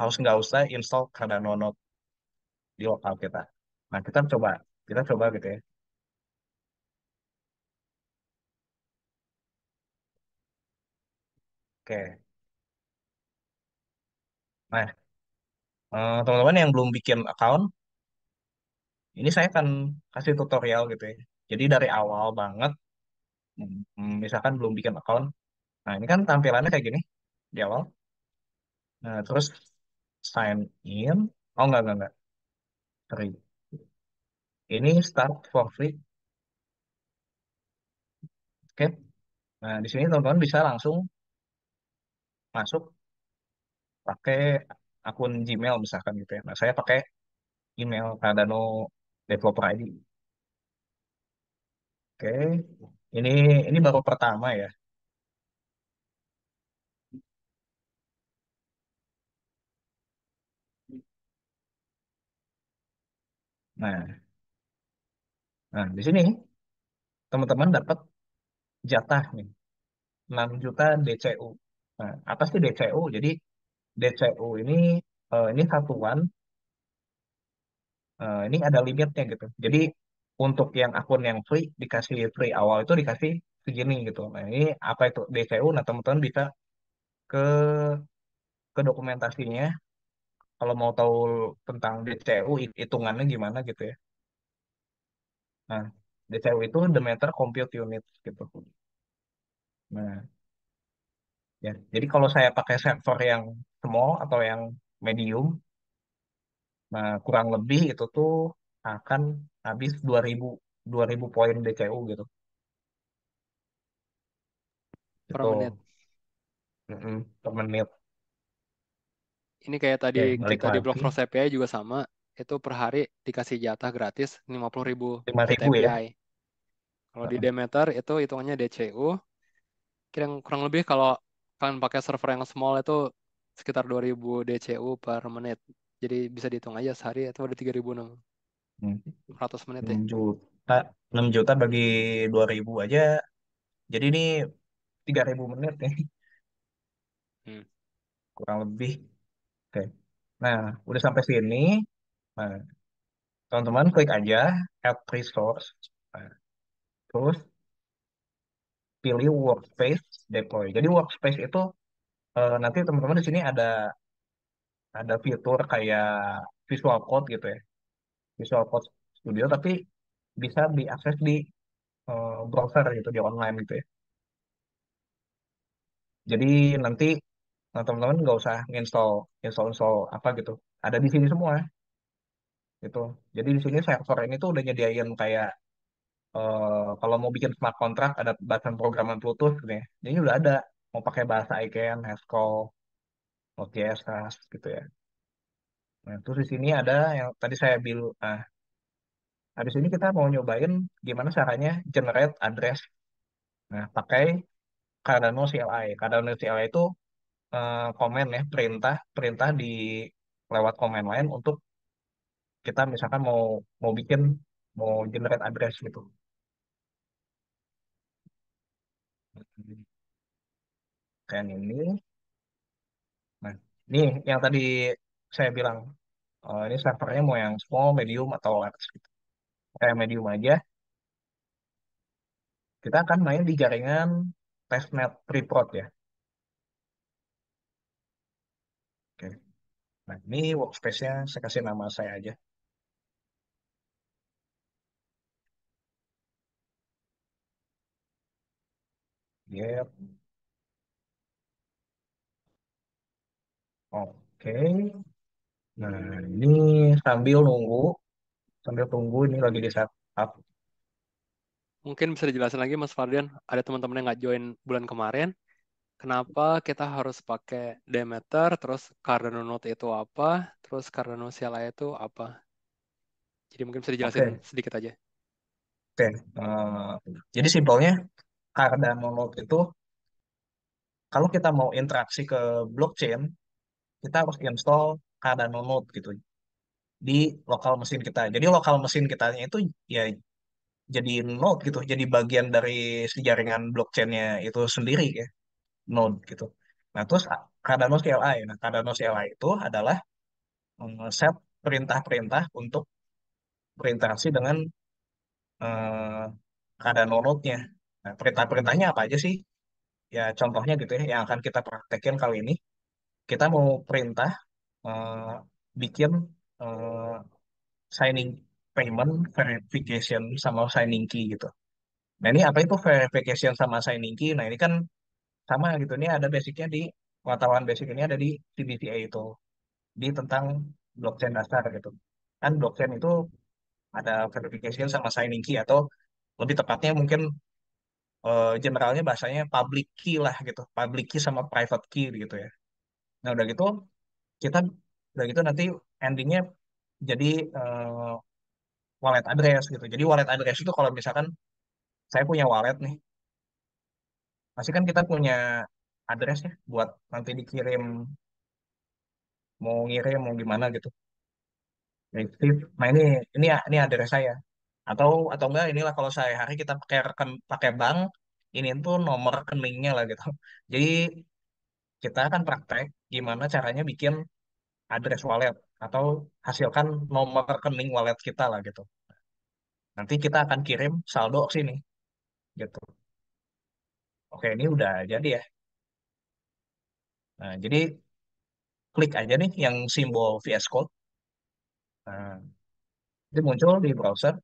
harus nggak usah install Cardano node di lokal kita Nah, kita coba, kita coba gitu ya. Oke. Nah, eh, teman-teman yang belum bikin account, ini saya akan kasih tutorial gitu ya. Jadi dari awal banget, mm, misalkan belum bikin account. Nah, ini kan tampilannya kayak gini di awal. Nah, terus sign in. Oh, enggak, enggak, enggak. Sorry. Ini start for free. Oke. Nah, di sini teman-teman bisa langsung masuk pakai akun Gmail misalkan gitu ya. Nah, saya pakai email Cardano Developer ID. Oke. Ini ini baru pertama ya. Nah, Nah, di sini teman-teman dapat jatah nih 6 juta DCU. Nah, apa sih DCU? Jadi DCU ini uh, ini satuan uh, eh, ini ada limitnya gitu. Jadi untuk yang akun yang free dikasih free awal itu dikasih segini gitu. Nah, ini apa itu DCU? Nah, teman-teman bisa ke ke dokumentasinya kalau mau tahu tentang DCU hitungannya gimana gitu ya. Nah, DCU itu the meter compute unit gitu. Nah, ya. Jadi kalau saya pakai sensor yang small atau yang medium, nah kurang lebih itu tuh akan habis 2000 2000 poin DCU gitu. Per gitu. menit. Mm -mm, per menit. Ini kayak tadi Oke, ya, kita di blog prosepnya juga sama itu per hari dikasih jatah gratis 50 ribu, 5 ribu ya. Kalau di Demeter itu hitungannya DCU. Kira kurang lebih kalau kalian pakai server yang small itu sekitar 2000 DCU per menit. Jadi bisa dihitung aja sehari itu ada 3000 100 hmm. menit ya. 6 juta, 6 juta bagi 2000 aja. Jadi ini 3000 menit ya. Hmm. Kurang lebih. Oke. Okay. Nah, udah sampai sini. Nah, teman-teman klik aja add resource. Nah, terus pilih workspace deploy. Jadi workspace itu eh, nanti teman-teman di sini ada ada fitur kayak Visual Code gitu ya. Visual Code Studio tapi bisa diakses di eh, browser gitu di online gitu ya. Jadi nanti nah, teman-teman nggak usah install install install apa gitu. Ada di sini semua itu Jadi di sini server ini tuh udah nyediain kayak uh, kalau mau bikin smart contract ada bahasan programan Bluetooth gitu ya. Jadi udah ada mau pakai bahasa ICANN, Haskell, Node.js, gitu ya. Nah, terus di sini ada yang tadi saya bil ah, Nah, habis ini kita mau nyobain gimana caranya generate address. Nah, pakai Cardano CLI. Cardano CLI itu eh, komen ya, perintah perintah di lewat command line untuk kita misalkan mau mau bikin mau generate address gitu kayak ini nah ini yang tadi saya bilang uh, ini servernya mau yang small medium atau large gitu kayak medium aja kita akan main di jaringan testnet preprod ya oke nah ini workspace-nya saya kasih nama saya aja Yep. Oke. Nah, ini sambil nunggu, sambil tunggu ini lagi di setup. Mungkin bisa dijelasin lagi Mas Fardian, ada teman-teman yang nggak join bulan kemarin, kenapa kita harus pakai Diameter? terus Cardano Note itu apa, terus Cardano Ciela itu apa. Jadi mungkin bisa dijelasin okay. sedikit aja. oke. Uh, jadi simpelnya besar dan itu kalau kita mau interaksi ke blockchain, kita harus install Cardano Node gitu di lokal mesin kita. Jadi lokal mesin kita itu ya jadi node gitu, jadi bagian dari si jaringan blockchainnya itu sendiri ya, node gitu. Nah terus Cardano CLI, ya. nah Cardano CLI itu adalah set perintah-perintah untuk berinteraksi dengan eh, Cardano node-nya Nah, perintah-perintahnya apa aja sih? Ya, contohnya gitu ya, yang akan kita praktekin kali ini. Kita mau perintah uh, bikin uh, signing payment verification sama signing key gitu. Nah, ini apa itu verification sama signing key? Nah, ini kan sama gitu. Ini ada basicnya di wartawan basic ini ada di CBCA itu. Di tentang blockchain dasar gitu. Kan blockchain itu ada verification sama signing key atau lebih tepatnya mungkin uh, generalnya bahasanya public key lah gitu public key sama private key gitu ya nah udah gitu kita udah gitu nanti endingnya jadi uh, wallet address gitu jadi wallet address itu kalau misalkan saya punya wallet nih pasti kan kita punya address ya buat nanti dikirim mau ngirim mau gimana gitu Nah ini nah ini ini address saya atau atau enggak inilah kalau saya hari kita pakai rekan pakai bank ini tuh nomor rekeningnya lah gitu <laughs> jadi kita akan praktek gimana caranya bikin address wallet atau hasilkan nomor rekening wallet kita lah gitu nanti kita akan kirim saldo ke sini gitu oke ini udah jadi ya nah jadi klik aja nih yang simbol VS Code nah, itu muncul di browser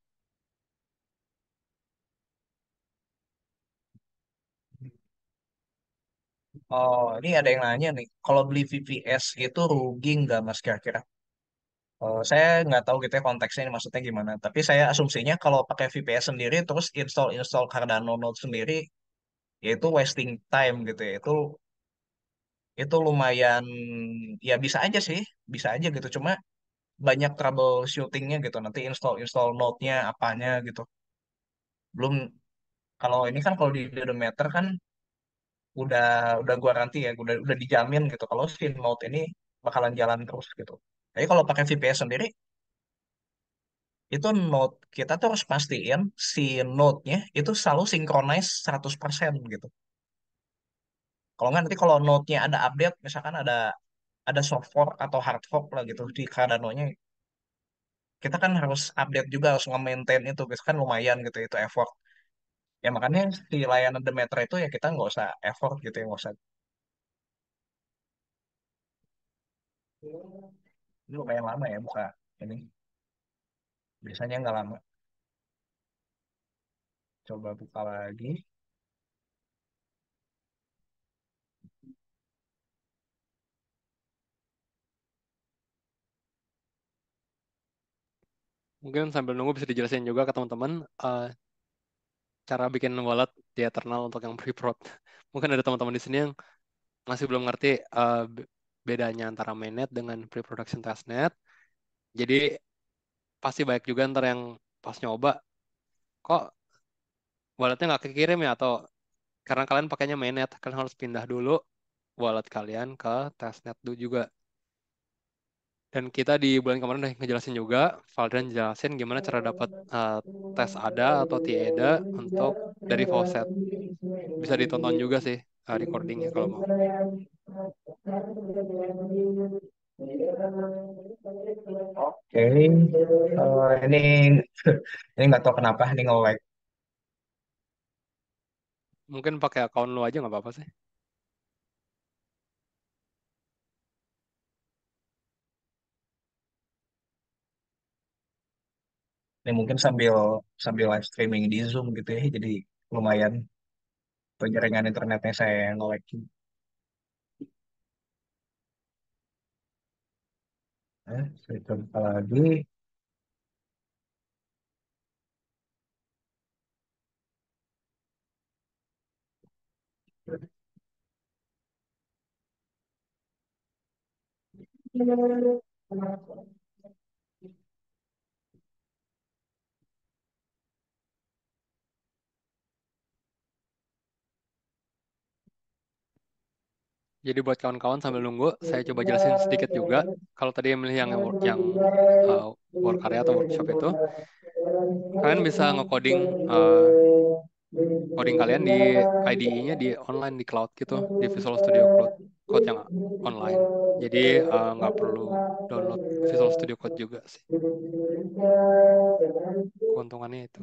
Oh, ini ada yang nanya nih. Kalau beli VPS gitu rugi nggak Mas kira-kira? Oh, saya nggak tahu gitu ya konteksnya ini maksudnya gimana. Tapi saya asumsinya kalau pakai VPS sendiri terus install-install Cardano Node sendiri, ya itu wasting time gitu ya. Itu itu lumayan ya bisa aja sih, bisa aja gitu. Cuma banyak troubleshootingnya gitu. Nanti install-install node-nya apanya gitu. Belum kalau ini kan kalau di Dodometer kan udah udah garanti ya udah udah dijamin gitu kalau spin mode ini bakalan jalan terus gitu tapi kalau pakai VPS sendiri itu node kita tuh harus pastiin si node-nya itu selalu synchronize 100% gitu. Kalau nggak nanti kalau node-nya ada update, misalkan ada ada soft fork atau hard fork lah gitu di Cardano-nya, kita kan harus update juga, harus nge-maintain itu, gitu kan lumayan gitu itu effort ya makanya si layanan The Metro itu ya kita nggak usah effort gitu ya nggak usah ini lumayan lama ya buka ini biasanya nggak lama coba buka lagi mungkin sambil nunggu bisa dijelasin juga ke teman-teman uh, cara bikin wallet di Eternal untuk yang pre-prod. <laughs> Mungkin ada teman-teman di sini yang masih belum ngerti uh, bedanya antara mainnet dengan pre-production testnet. Jadi pasti banyak juga ntar yang pas nyoba, kok walletnya nggak kekirim ya atau karena kalian pakainya mainnet, kalian harus pindah dulu wallet kalian ke testnet dulu juga. Dan kita di bulan kemarin udah ngejelasin juga, Valdran jelasin gimana cara dapat uh, tes ADA atau tidak e untuk dari faucet Bisa ditonton juga sih uh, recordingnya kalau mau. Oke, okay. uh, eh, ini ini nggak tahu kenapa ini nge-lag. Mungkin pakai akun lu aja nggak apa-apa sih. ini mungkin sambil sambil live streaming di Zoom gitu ya jadi lumayan penyerangan internetnya saya nge-lag eh, saya coba lagi Terima kasih. Jadi buat kawan-kawan sambil nunggu, saya coba iya. jelasin sedikit juga. Kalau tadi yang milih yang work yang uh, work area atau workshop itu, kalian bisa ngecoding uh, coding kalian di IDE-nya di online di cloud gitu, di Visual Studio Cloud code yang online. Jadi uh, nggak uh, perlu download Visual Studio Code juga sih. Keuntungannya itu.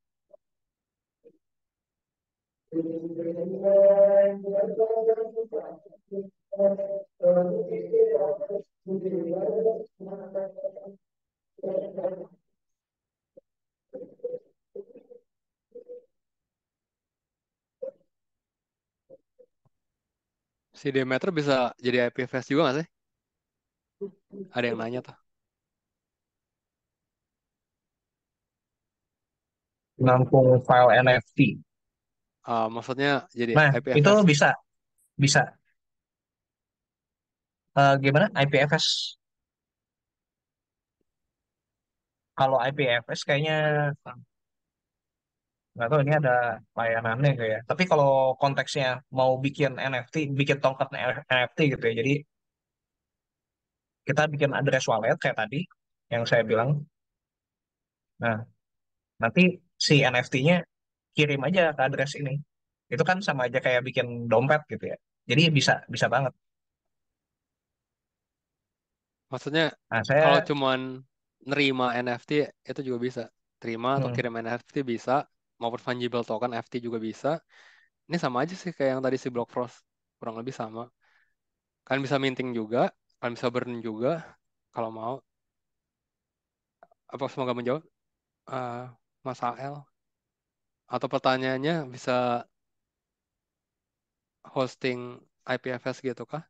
Si Demeter bisa jadi IPFS juga gak sih? Ada yang nanya tuh. Nampung file NFT. Uh, maksudnya jadi Nah, itu bisa, bisa. Uh, gimana? IPFS. Kalau IPFS kayaknya nggak tahu ini ada layanannya gitu ya. Tapi kalau konteksnya mau bikin NFT, bikin tongkat NFT gitu ya. Jadi kita bikin address wallet kayak tadi yang saya bilang. Nah, nanti si NFT-nya kirim aja ke address ini itu kan sama aja kayak bikin dompet gitu ya jadi bisa bisa banget Maksudnya nah kalau cuman nerima NFT itu juga bisa. Terima atau hmm, kirim NFT bisa, maupun fungible token nft juga bisa. Ini sama aja sih kayak yang tadi si Block Frost, kurang lebih sama. Kalian bisa minting juga, kalian bisa burn juga kalau mau. Apa semoga menjawab? Uh, Mas AL atau pertanyaannya bisa hosting IPFS gitu kah?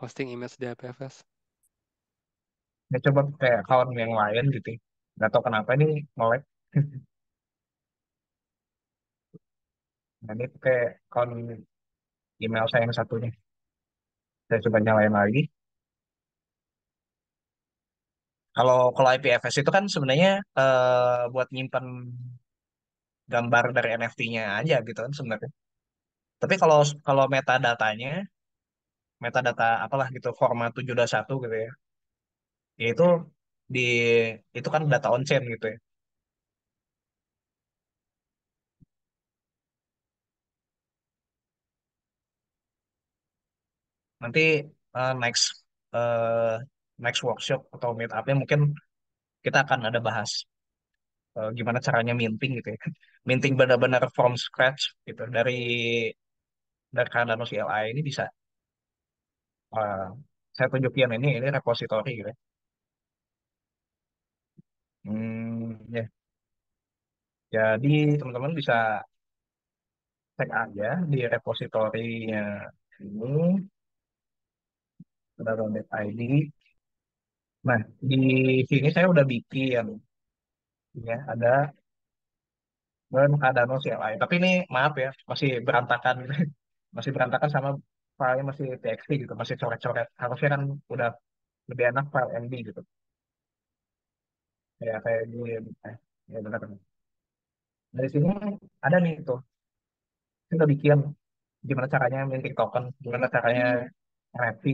Hosting image di IPFS? Ya coba kayak kawan yang lain gitu. Gak tau kenapa ini melek. <laughs> Nah, ini pakai account email saya yang satunya. Saya coba nyalain lagi. Kalau kalau IPFS itu kan sebenarnya uh, buat nyimpan gambar dari NFT-nya aja gitu kan sebenarnya. Tapi kalau kalau metadatanya, metadata apalah gitu format 721 gitu ya. Yaitu di itu kan data on chain gitu ya. Nanti uh, next uh, next workshop atau meet up-nya mungkin kita akan ada bahas uh, gimana caranya minting gitu ya. <laughs> Minting benar-benar from scratch gitu dari dari Cardano CLI ini bisa uh, saya tunjukin ini ini repository gitu ya. Hmm, Yeah. Jadi teman-teman bisa cek aja di repositorinya ini. Ada download ID. Nah, di sini saya udah bikin ya ada dan ada no CLI. Tapi ini maaf ya, masih berantakan <laughs> masih berantakan sama file masih txt gitu, masih coret-coret. Harusnya kan udah lebih enak file MD gitu. Ya kayak di eh, ya benar kan. Dari sini ada nih tuh. Kita bikin gimana caranya minting token, kan? gimana caranya hmm. NFT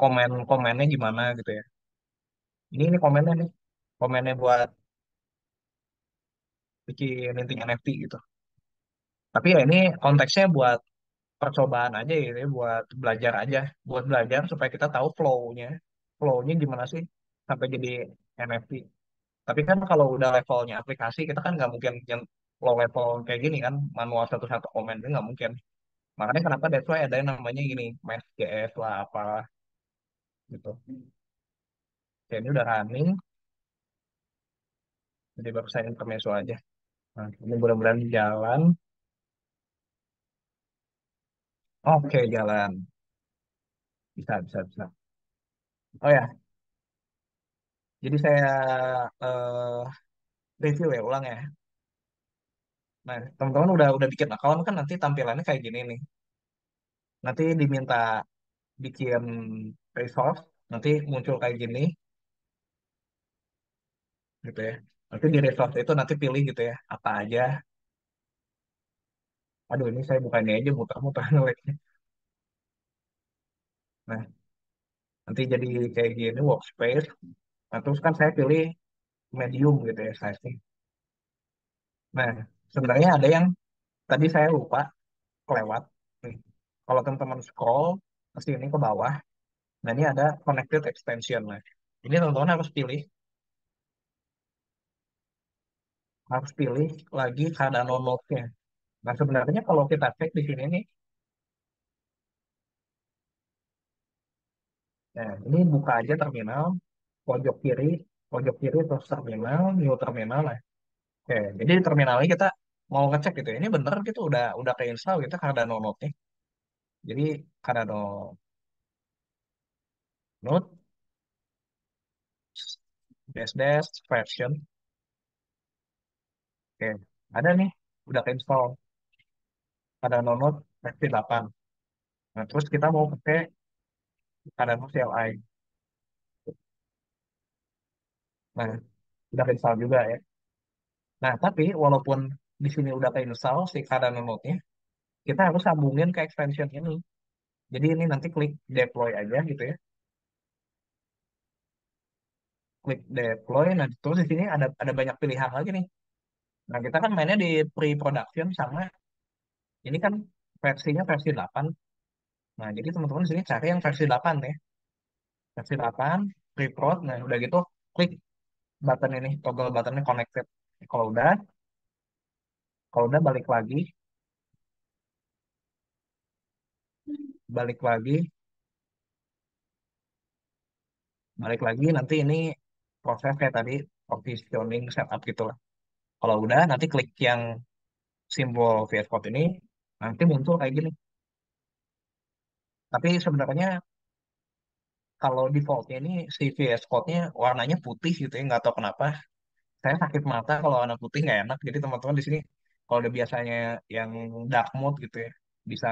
komen-komennya gimana gitu ya. Ini ini komennya nih, komennya buat bikin linting NFT gitu. Tapi ya ini konteksnya buat percobaan aja ya ya, buat belajar aja, buat belajar supaya kita tahu flow-nya, flow-nya gimana sih sampai jadi NFT. Tapi kan kalau udah levelnya aplikasi, kita kan nggak mungkin yang low level kayak gini kan, manual satu-satu komen itu nggak mungkin. Makanya kenapa that's why ada yang namanya gini, Math.js lah apa gitu Oke, ini udah running jadi baru saya intermezzo aja nah, ini mudah-mudahan jalan oke jalan bisa bisa bisa oh ya jadi saya uh, review ya ulang ya nah teman-teman udah udah bikin account kan nanti tampilannya kayak gini nih nanti diminta bikin face nanti muncul kayak gini gitu ya nanti di resource itu nanti pilih gitu ya apa aja aduh ini saya bukannya aja muter-muter <laughs> nah nanti jadi kayak gini workspace nah terus kan saya pilih medium gitu ya size-nya nah sebenarnya ada yang tadi saya lupa kelewat kalau teman-teman scroll ke ini ke bawah Nah, ini ada connected extension. Nah, ini teman-teman harus pilih. Harus pilih lagi keadaan downloadnya. Nah, sebenarnya kalau kita cek di sini nih, Nah, ini buka aja terminal, pojok kiri, pojok kiri terus terminal, new terminal. lah Oke, jadi di terminalnya kita mau ngecek gitu ya, Ini bener gitu udah udah keinstall gitu karena downloadnya. Jadi karena download. Note dash dash version. Oke, ada nih, udah install. Ada nonot versi 8. Nah, terus kita mau pakai Cardano CLI. Nah, udah install juga ya. Nah, tapi walaupun di sini udah install si Cardano node-nya, kita harus sambungin ke extension ini. Jadi ini nanti klik deploy aja gitu ya klik deploy. Nah, terus di sini ada ada banyak pilihan lagi nih. Nah, kita kan mainnya di pre-production sama ini kan versinya versi 8. Nah, jadi teman-teman di sini cari yang versi 8 ya. Versi 8, pre-prod. Nah, udah gitu klik button ini, toggle buttonnya connected. Kalau udah, kalau udah balik lagi. Balik lagi balik lagi nanti ini proses kayak tadi provisioning setup gitulah kalau udah nanti klik yang simbol VS Code ini nanti muncul kayak gini tapi sebenarnya kalau defaultnya ini si VS Code-nya warnanya putih gitu ya nggak tahu kenapa saya sakit mata kalau warna putih nggak enak jadi teman-teman di sini kalau udah biasanya yang dark mode gitu ya bisa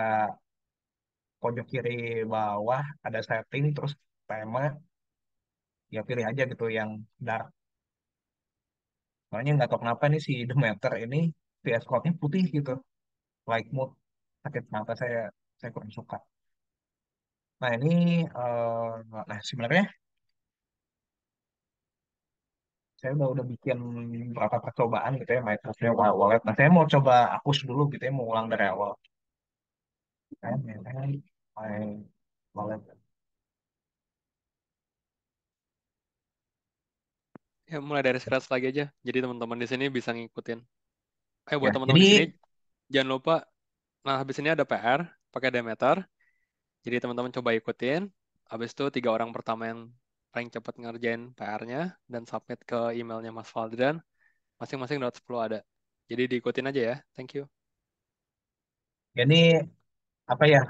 pojok kiri bawah ada setting terus tema ya pilih aja gitu yang dark soalnya nggak tahu kenapa nih si The Matter ini PS Code-nya putih gitu like mode sakit mata saya saya kurang suka nah ini uh, nah sebenarnya saya udah udah bikin beberapa percobaan gitu ya Microsoft Wallet nah saya mau coba hapus dulu gitu ya mau ulang dari awal saya kan, Wallet ya, mulai dari scratch lagi aja. Jadi teman-teman di sini bisa ngikutin. Eh buat ya, teman-teman jadi... di sini jangan lupa. Nah habis ini ada PR pakai Demeter. Jadi teman-teman coba ikutin. Habis itu tiga orang pertama yang paling cepat ngerjain PR-nya dan submit ke emailnya Mas Valdran. Masing-masing dapat 10 ada. Jadi diikutin aja ya. Thank you. Ini apa ya?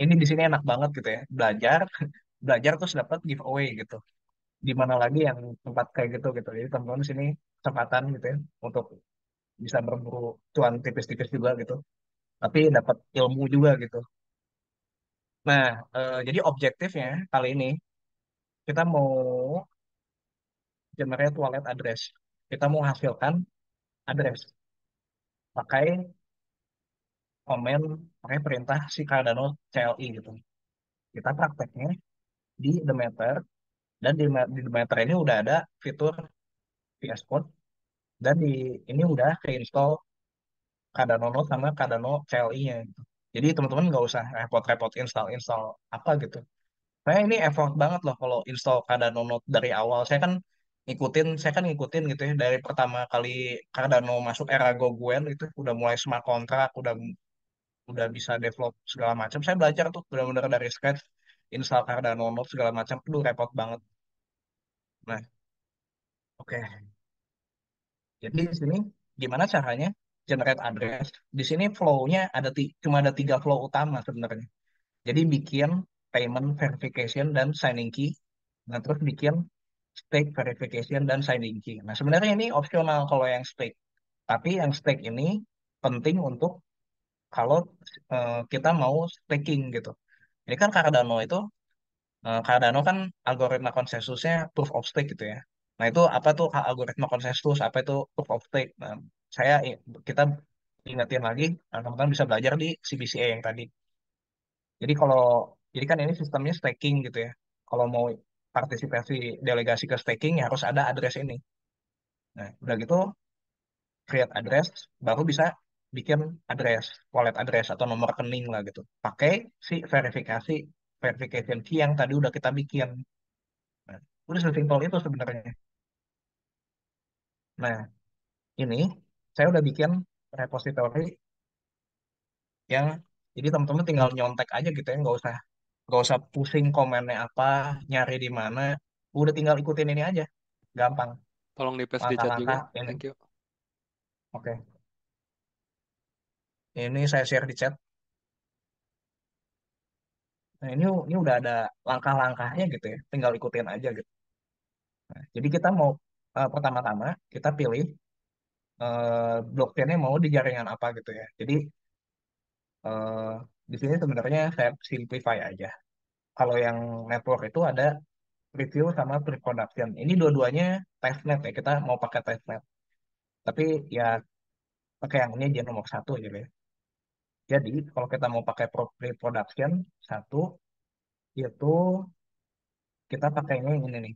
Ini di sini enak banget gitu ya. Belajar, <laughs> belajar terus dapat giveaway gitu di mana lagi yang tempat kayak gitu gitu jadi teman-teman sini kesempatan gitu ya untuk bisa berburu cuan tipis-tipis juga gitu tapi dapat ilmu juga gitu nah e, jadi objektifnya kali ini kita mau generate wallet address kita mau hasilkan address pakai komen pakai perintah si Cardano CLI gitu kita prakteknya di the matter dan di, di Meta ini udah ada fitur VS Code dan di ini udah keinstall Cardano Node sama Cardano CLI-nya gitu. Jadi teman-teman nggak usah repot-repot install-install apa gitu. Saya ini effort banget loh kalau install Cardano Note dari awal. Saya kan ngikutin, saya kan ngikutin gitu ya dari pertama kali Cardano masuk era Goguen itu udah mulai smart contract, udah udah bisa develop segala macam. Saya belajar tuh benar-benar dari scratch install Cardano Note segala macam. tuh repot banget. Nah, iya. oke. Jadi di sini gimana caranya generate address? Di sini flow-nya ada cuma ada tiga flow utama sebenarnya. Jadi bikin payment verification dan signing key. dan nah, terus bikin stake verification dan signing key. Nah, sebenarnya ini opsional kalau yang stake. Tapi yang stake ini penting untuk kalau uh, kita mau staking gitu. Ini kan Cardano itu Cardano eh, kan algoritma konsensusnya proof of stake gitu ya. Nah itu apa tuh algoritma konsensus? Apa itu proof of stake? Nah, saya kita ingetin lagi, eh, teman-teman bisa belajar di CBCA yang tadi. Jadi kalau jadi kan ini sistemnya staking gitu ya. Kalau mau partisipasi delegasi ke staking ya harus ada address ini. Nah, udah gitu create address baru bisa bikin address, wallet address atau nomor rekening lah gitu. Pakai si verifikasi verification key yang tadi udah kita bikin. Nah, udah sesimpel itu sebenarnya. Nah, ini saya udah bikin repository yang jadi teman-teman tinggal nyontek aja gitu ya, nggak usah nggak usah pusing komennya apa, nyari di mana, udah tinggal ikutin ini aja, gampang. Tolong di paste di chat juga. Ini. Thank you. Oke. Okay. Ini saya share di chat. Nah, ini ini udah ada langkah-langkahnya gitu ya, tinggal ikutin aja gitu. Nah, jadi kita mau uh, pertama-tama kita pilih eh, blockchainnya mau di jaringan apa gitu ya. Jadi uh, di sini sebenarnya saya simplify aja. Kalau yang network itu ada review sama pre-production. Ini dua-duanya testnet ya, kita mau pakai testnet. Tapi ya pakai yang ini aja nomor satu aja gitu ya. Jadi kalau kita mau pakai pre-production satu itu kita pakainya yang ini nih.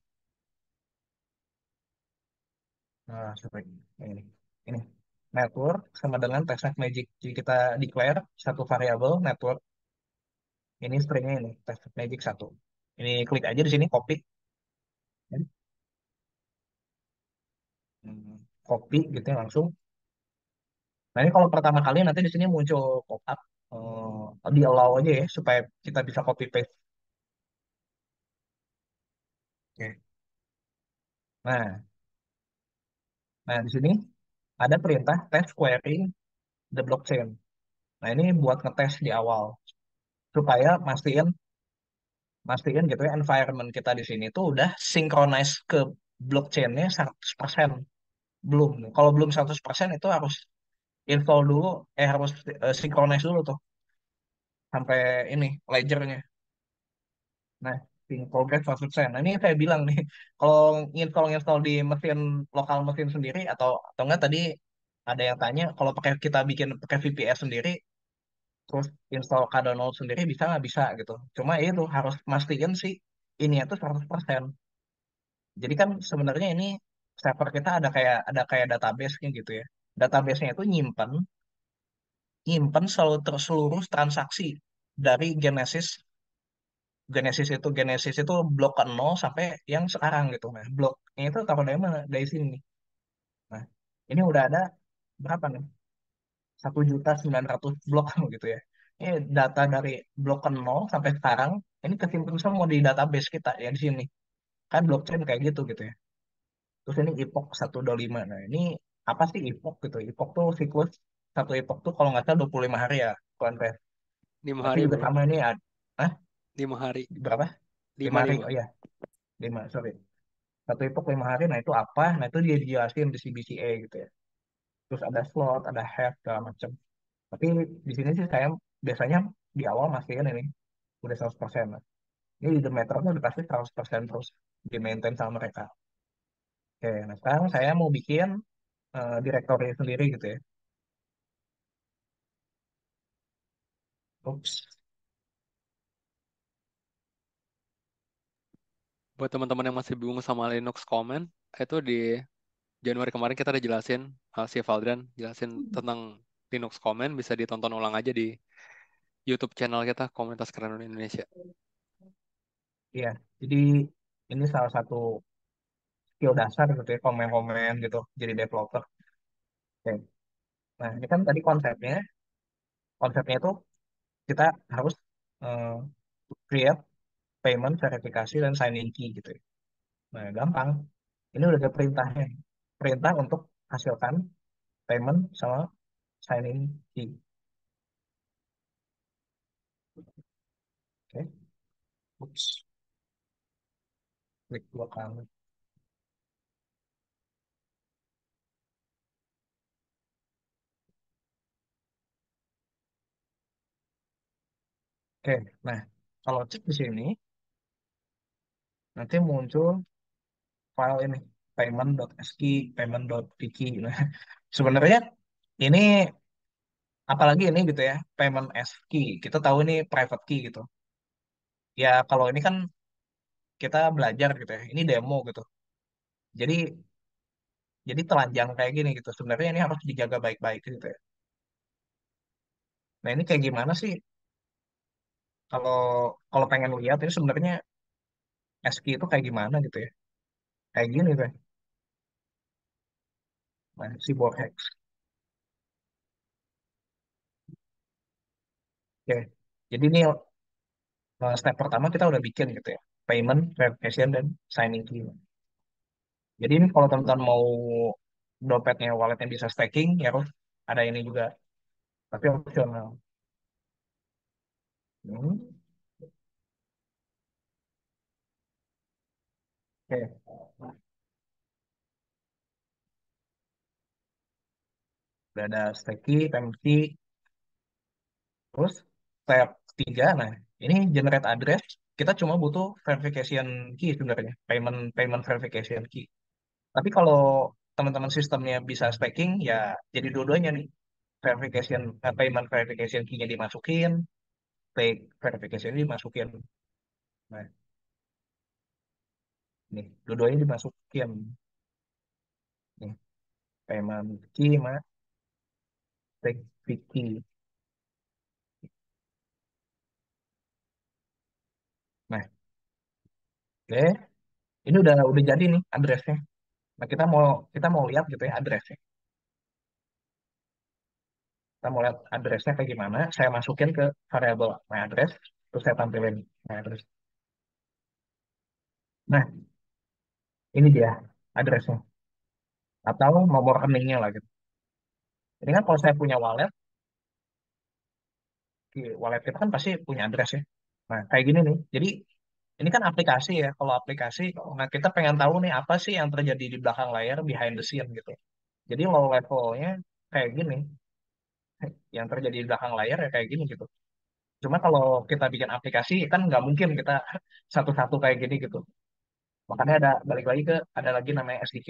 Nah, seperti Ini. Ini. Network sama dengan test magic. Jadi kita declare satu variabel network. Ini stringnya ini test magic satu. Ini klik aja di sini copy. Hmm, copy gitu ya, langsung Nah ini kalau pertama kali nanti di sini muncul pop up uh, eh, di allow aja ya supaya kita bisa copy paste. Oke. Nah, nah di sini ada perintah test query the blockchain. Nah ini buat ngetes di awal supaya mastiin mastiin gitu ya environment kita di sini tuh udah synchronize ke blockchainnya 100% belum. Kalau belum 100% itu harus install dulu eh harus uh, synchronize dulu tuh sampai ini ledgernya nah ping progress 100%. Nah ini saya bilang nih <laughs> kalau install install di mesin lokal mesin sendiri atau atau enggak tadi ada yang tanya kalau pakai kita bikin pakai VPS sendiri terus install Cardano sendiri bisa nggak bisa gitu cuma itu harus mastiin sih ini itu 100% jadi kan sebenarnya ini server kita ada kayak ada kayak database gitu ya database-nya itu nyimpen nyimpen selalu terseluruh transaksi dari Genesis Genesis itu Genesis itu blok ke nol sampai yang sekarang gitu nah bloknya itu taruh dari mana dari sini nah ini udah ada berapa nih satu juta sembilan ratus blok <laughs> gitu ya ini data dari blok ke nol sampai sekarang ini kesimpulan semua di database kita ya di sini kan blockchain kayak gitu gitu ya terus ini epoch 125 nah ini apa sih IPOK gitu IPOK tuh siklus satu IPOK tuh kalau nggak salah lima hari ya kawan Pes lima hari juga sama ini ada lima hari berapa lima hari oh ya lima sorry satu IPOK lima hari nah itu apa nah itu dia dijelasin di CBCA gitu ya terus ada slot ada half segala macam tapi di sini sih saya biasanya di awal mastiin ini udah 100 persen ini di Demeternya udah pasti 100 persen terus di maintain sama mereka oke nah sekarang saya mau bikin eh, direktornya sendiri gitu ya. Oops. Buat teman-teman yang masih bingung sama Linux Command, itu di Januari kemarin kita udah jelasin, eh, si Valdran jelasin hmm. tentang Linux Command, bisa ditonton ulang aja di YouTube channel kita, Komunitas Keren Indonesia. Iya, jadi ini salah satu skill dasar gitu ya komen-komen gitu jadi developer Oke. nah ini kan tadi konsepnya konsepnya itu kita harus uh, create payment verifikasi dan sign in key gitu ya. nah gampang ini udah ada perintahnya perintah untuk hasilkan payment sama sign in key Oke. Oops. Klik dua kali. Oke, nah kalau cek di sini nanti muncul file ini payment.ski, payment.pk. Nah, sebenarnya ini apalagi ini gitu ya, payment as Kita tahu ini private key gitu. Ya kalau ini kan kita belajar gitu ya. Ini demo gitu. Jadi jadi telanjang kayak gini gitu. Sebenarnya ini harus dijaga baik-baik gitu ya. Nah, ini kayak gimana sih kalau kalau pengen lihat itu sebenarnya SQ itu kayak gimana gitu ya kayak gini tuh nah si Borhex oke jadi ini eh, step pertama kita udah bikin gitu ya payment verification dan signing key jadi ini kalau teman-teman mau dompetnya walletnya bisa staking ya harus ada ini juga tapi opsional Hmm. Oke. ada steki, pempti. Terus step tiga. Nah, ini generate address. Kita cuma butuh verification key sebenarnya, payment payment verification key. Tapi kalau teman-teman sistemnya bisa staking, ya jadi dua-duanya nih. Verification, eh, payment verification key-nya dimasukin, fake verification ini dimasukin nah nih dua-duanya dimasukin nih payment key ma. fake key nah oke ini udah udah jadi nih addressnya nah kita mau kita mau lihat gitu ya addressnya kita mau lihat addressnya kayak gimana saya masukin ke variable my address terus saya tampilin my address nah ini dia addressnya atau nomor rekeningnya lah gitu Ini kan kalau saya punya wallet wallet kita kan pasti punya address ya nah kayak gini nih jadi ini kan aplikasi ya kalau aplikasi nah kita pengen tahu nih apa sih yang terjadi di belakang layar behind the scene gitu jadi low levelnya kayak gini yang terjadi di belakang layar ya kayak gini gitu. Cuma kalau kita bikin aplikasi kan nggak mungkin kita <laughs> satu-satu kayak gini gitu. Makanya ada balik lagi ke ada lagi namanya SDK.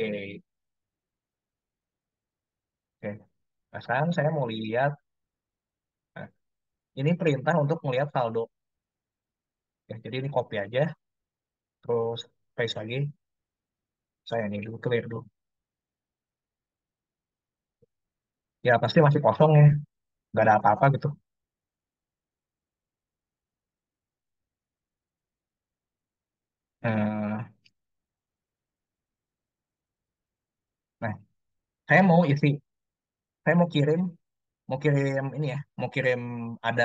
Oke. Nah, sekarang saya mau lihat nah, ini perintah untuk melihat saldo. Ya, jadi ini copy aja. Terus paste lagi. Saya ini dulu clear dulu. ya pasti masih kosong ya nggak ada apa-apa gitu eh, nah saya mau isi saya mau kirim mau kirim ini ya mau kirim ada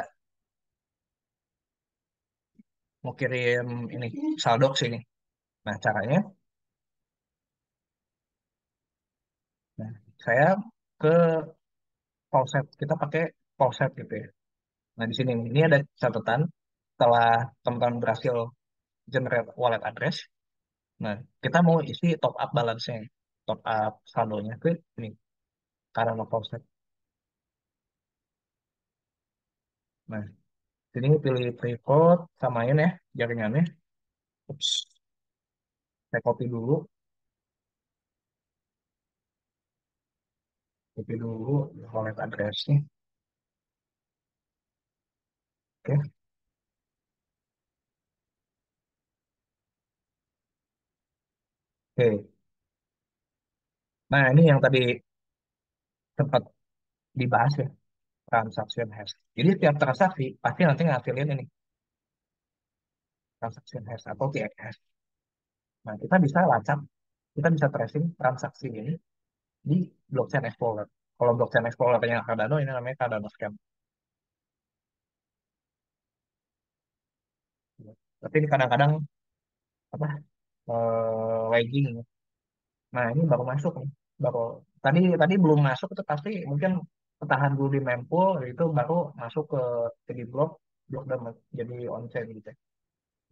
mau kirim ini saldo sini nah caranya nah, saya ke faucet. Kita pakai faucet gitu ya. Nah, di sini ini ada catatan setelah teman-teman berhasil generate wallet address. Nah, kita mau isi top up balance-nya, top up saldonya ke ini, karena Cardano set. Nah, sini pilih pre-code, samain ya jaringannya. Ups. Saya copy dulu. Copy dulu wallet addressnya. Oke. Okay. Oke. Okay. Nah, ini yang tadi sempat dibahas ya, transaction hash. Jadi tiap transaksi pasti nanti ngasilin ini. Transaction hash atau tx hash. Nah, kita bisa lacak, kita bisa tracing transaksi ini di blockchain explorer. Kalau blockchain explorer yang Cardano ini namanya Cardano Scam. Tapi ini kadang-kadang apa eh, lagging. Nah ini baru masuk nih, baru tadi tadi belum masuk itu pasti mungkin ketahan dulu di mempool itu baru masuk ke jadi blok blok dan jadi on chain gitu. Ya.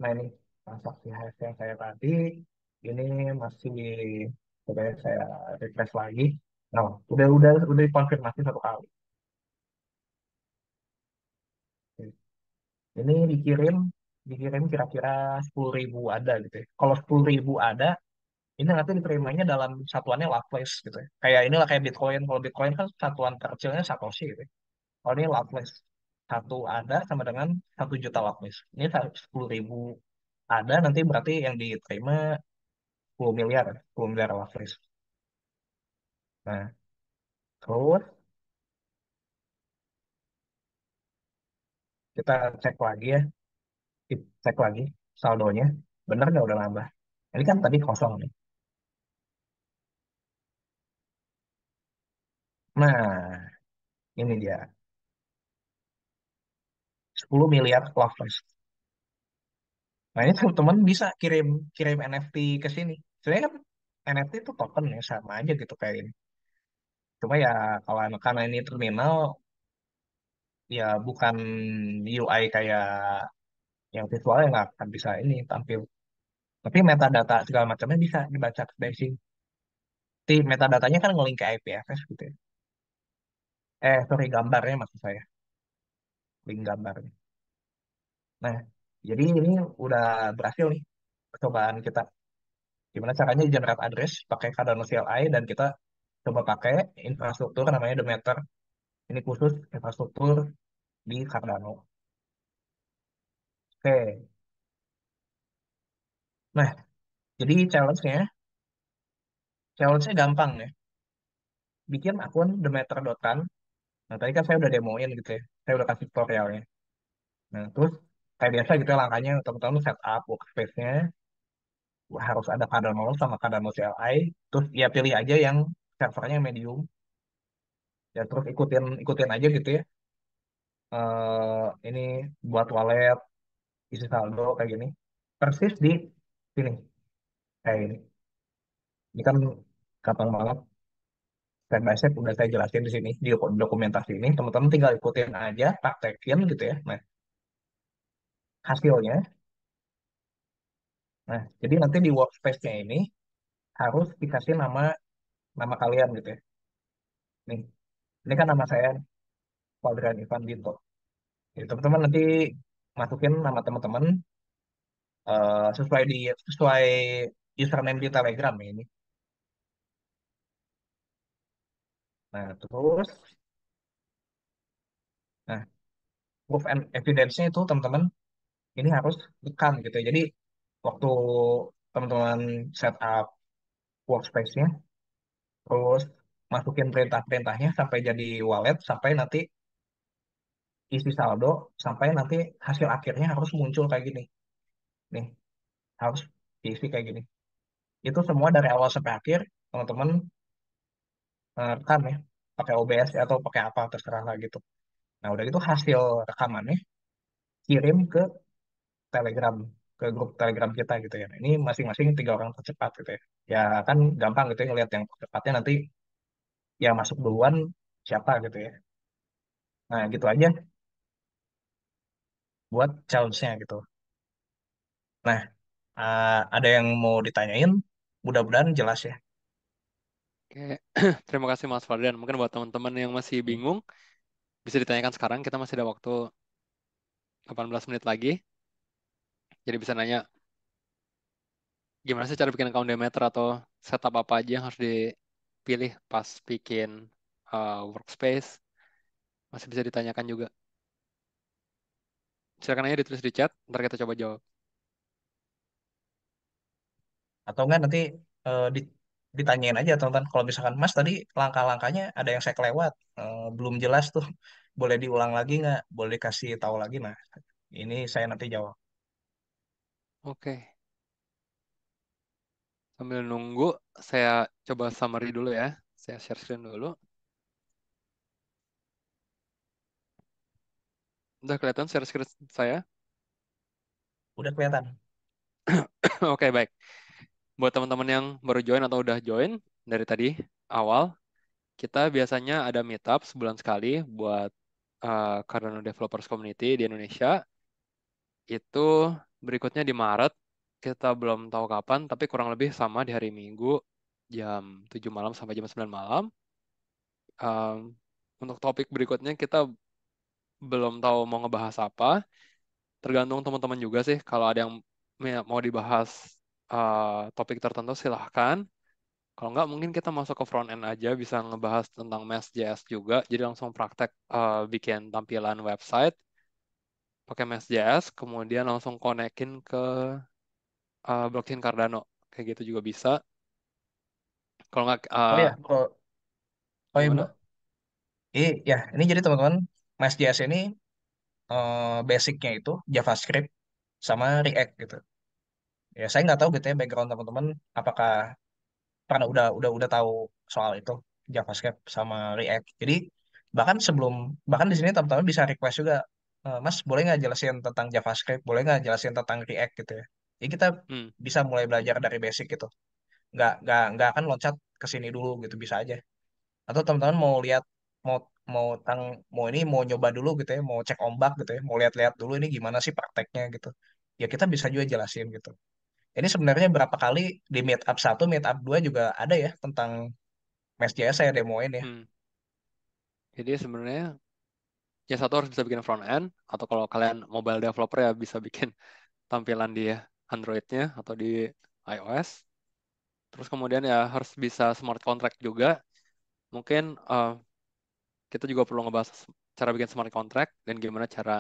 Nah ini transaksi hash yang saya tadi ini masih Oke, saya refresh lagi. Nah, udah udah udah dikonfirmasi satu kali. Ini dikirim dikirim kira-kira 10 ribu ada gitu ya. Kalau sepuluh ribu ada, ini nanti diterimanya dalam satuannya Laplace gitu ya. Kayak inilah kayak Bitcoin. Kalau Bitcoin kan satuan terkecilnya Satoshi gitu ya. Kalau ini Laplace. Satu ada sama dengan satu juta Laplace. Ini sepuluh ribu ada nanti berarti yang diterima 10 miliar 10 miliar wattlist nah terus kita cek lagi ya kita cek lagi saldonya bener nggak udah nambah ini kan tadi kosong nih nah ini dia 10 miliar lovers. Nah ini teman-teman bisa kirim kirim NFT ke sini sebenarnya kan NFT itu token ya sama aja gitu kayak ini cuma ya kalau karena ini terminal ya bukan UI kayak yang visual yang nggak akan bisa ini tampil tapi metadata segala macamnya bisa dibaca dari sini Di metadatanya kan ngelink ke IPFS gitu ya eh sorry gambarnya maksud saya link gambarnya nah jadi ini udah berhasil nih percobaan kita gimana caranya generate address pakai Cardano CLI dan kita coba pakai infrastruktur namanya Demeter. Ini khusus infrastruktur di Cardano. Oke. Nah, jadi challenge-nya challenge-nya gampang ya. Bikin akun Demeter.kan. Nah, tadi kan saya udah demoin gitu ya. Saya udah kasih tutorialnya. Nah, terus kayak biasa gitu ya langkahnya teman-teman setup workspace-nya, harus ada Cardano sama Cardano CLI terus ya pilih aja yang servernya medium ya terus ikutin ikutin aja gitu ya uh, ini buat wallet isi saldo kayak gini persis di sini kayak ini ini kan gampang banget step by step udah saya jelasin di sini di dokumentasi ini teman-teman tinggal ikutin aja praktekin gitu ya nah hasilnya Nah, jadi nanti di workspace-nya ini harus dikasih nama nama kalian gitu ya. Nih, ini kan nama saya Kuadran Ivan Dito. Jadi teman-teman nanti masukin nama teman-teman uh, sesuai di sesuai username di Telegram ya ini. Nah, terus nah proof and evidence-nya itu teman-teman ini harus tekan gitu. Ya. Jadi waktu teman-teman setup workspace-nya, terus masukin perintah-perintahnya sampai jadi wallet, sampai nanti isi saldo, sampai nanti hasil akhirnya harus muncul kayak gini. Nih, harus diisi kayak gini. Itu semua dari awal sampai akhir, teman-teman eh, rekam ya, pakai OBS ya, atau pakai apa, terserah lah gitu. Nah, udah gitu hasil rekamannya kirim ke Telegram ke grup Telegram kita gitu ya. ini masing-masing tiga orang tercepat gitu ya. Ya kan gampang gitu ya ngeliat yang tercepatnya nanti yang masuk duluan siapa gitu ya. Nah gitu aja buat challenge-nya gitu. Nah eh, ada yang mau ditanyain, mudah-mudahan jelas ya. Oke, <clears throat> terima kasih Mas fardian Mungkin buat teman-teman yang masih bingung, bisa ditanyakan sekarang. Kita masih ada waktu 18 menit lagi. Jadi bisa nanya gimana sih cara bikin account Demeter atau setup apa aja yang harus dipilih pas bikin uh, workspace. Masih bisa ditanyakan juga. Silakan aja ditulis di chat, ntar kita coba jawab. Atau enggak nanti uh, di ditanyain aja teman-teman kalau misalkan Mas tadi langkah-langkahnya ada yang saya kelewat eh, belum jelas tuh boleh diulang lagi nggak boleh kasih tahu lagi nah ini saya nanti jawab Oke, sambil nunggu saya coba summary dulu ya. Saya share screen dulu. Udah kelihatan share screen saya? Udah kelihatan. <clears throat> Oke, baik. Buat teman-teman yang baru join atau udah join dari tadi awal, kita biasanya ada meetup sebulan sekali buat uh, Cardano Developers Community di Indonesia. Itu berikutnya di Maret kita belum tahu kapan tapi kurang lebih sama di hari Minggu jam 7 malam sampai jam 9 malam. Um, untuk topik berikutnya kita belum tahu mau ngebahas apa. Tergantung teman-teman juga sih kalau ada yang mau dibahas uh, topik tertentu silahkan. Kalau nggak mungkin kita masuk ke front end aja bisa ngebahas tentang JS juga. Jadi langsung praktek uh, bikin tampilan website pakai MSJS kemudian langsung konekin ke uh, blockchain Cardano. Kayak gitu juga bisa. Kalau nggak... Uh, oh iya, kalau... Oh iya, Bu. Iya, ya, ini jadi teman-teman, MSJS ini uh, basicnya itu JavaScript sama React gitu. Ya, saya nggak tahu gitu ya background teman-teman apakah karena udah udah udah tahu soal itu JavaScript sama React. Jadi bahkan sebelum bahkan di sini teman-teman bisa request juga Eh, Mas boleh nggak jelasin tentang JavaScript boleh nggak jelasin tentang React gitu ya jadi kita hmm. bisa mulai belajar dari basic gitu nggak nggak nggak akan loncat ke sini dulu gitu bisa aja atau teman-teman mau lihat mau mau tang mau ini mau nyoba dulu gitu ya mau cek ombak gitu ya mau lihat-lihat dulu ini gimana sih prakteknya gitu ya kita bisa juga jelasin gitu ini sebenarnya berapa kali di meet up satu meet up dua juga ada ya tentang Mesh saya demoin ya hmm. jadi sebenarnya ya satu harus bisa bikin front end atau kalau kalian mobile developer ya bisa bikin <laughs> tampilan di Android-nya atau di iOS. Terus kemudian ya harus bisa smart contract juga. Mungkin uh, kita juga perlu ngebahas cara bikin smart contract dan gimana cara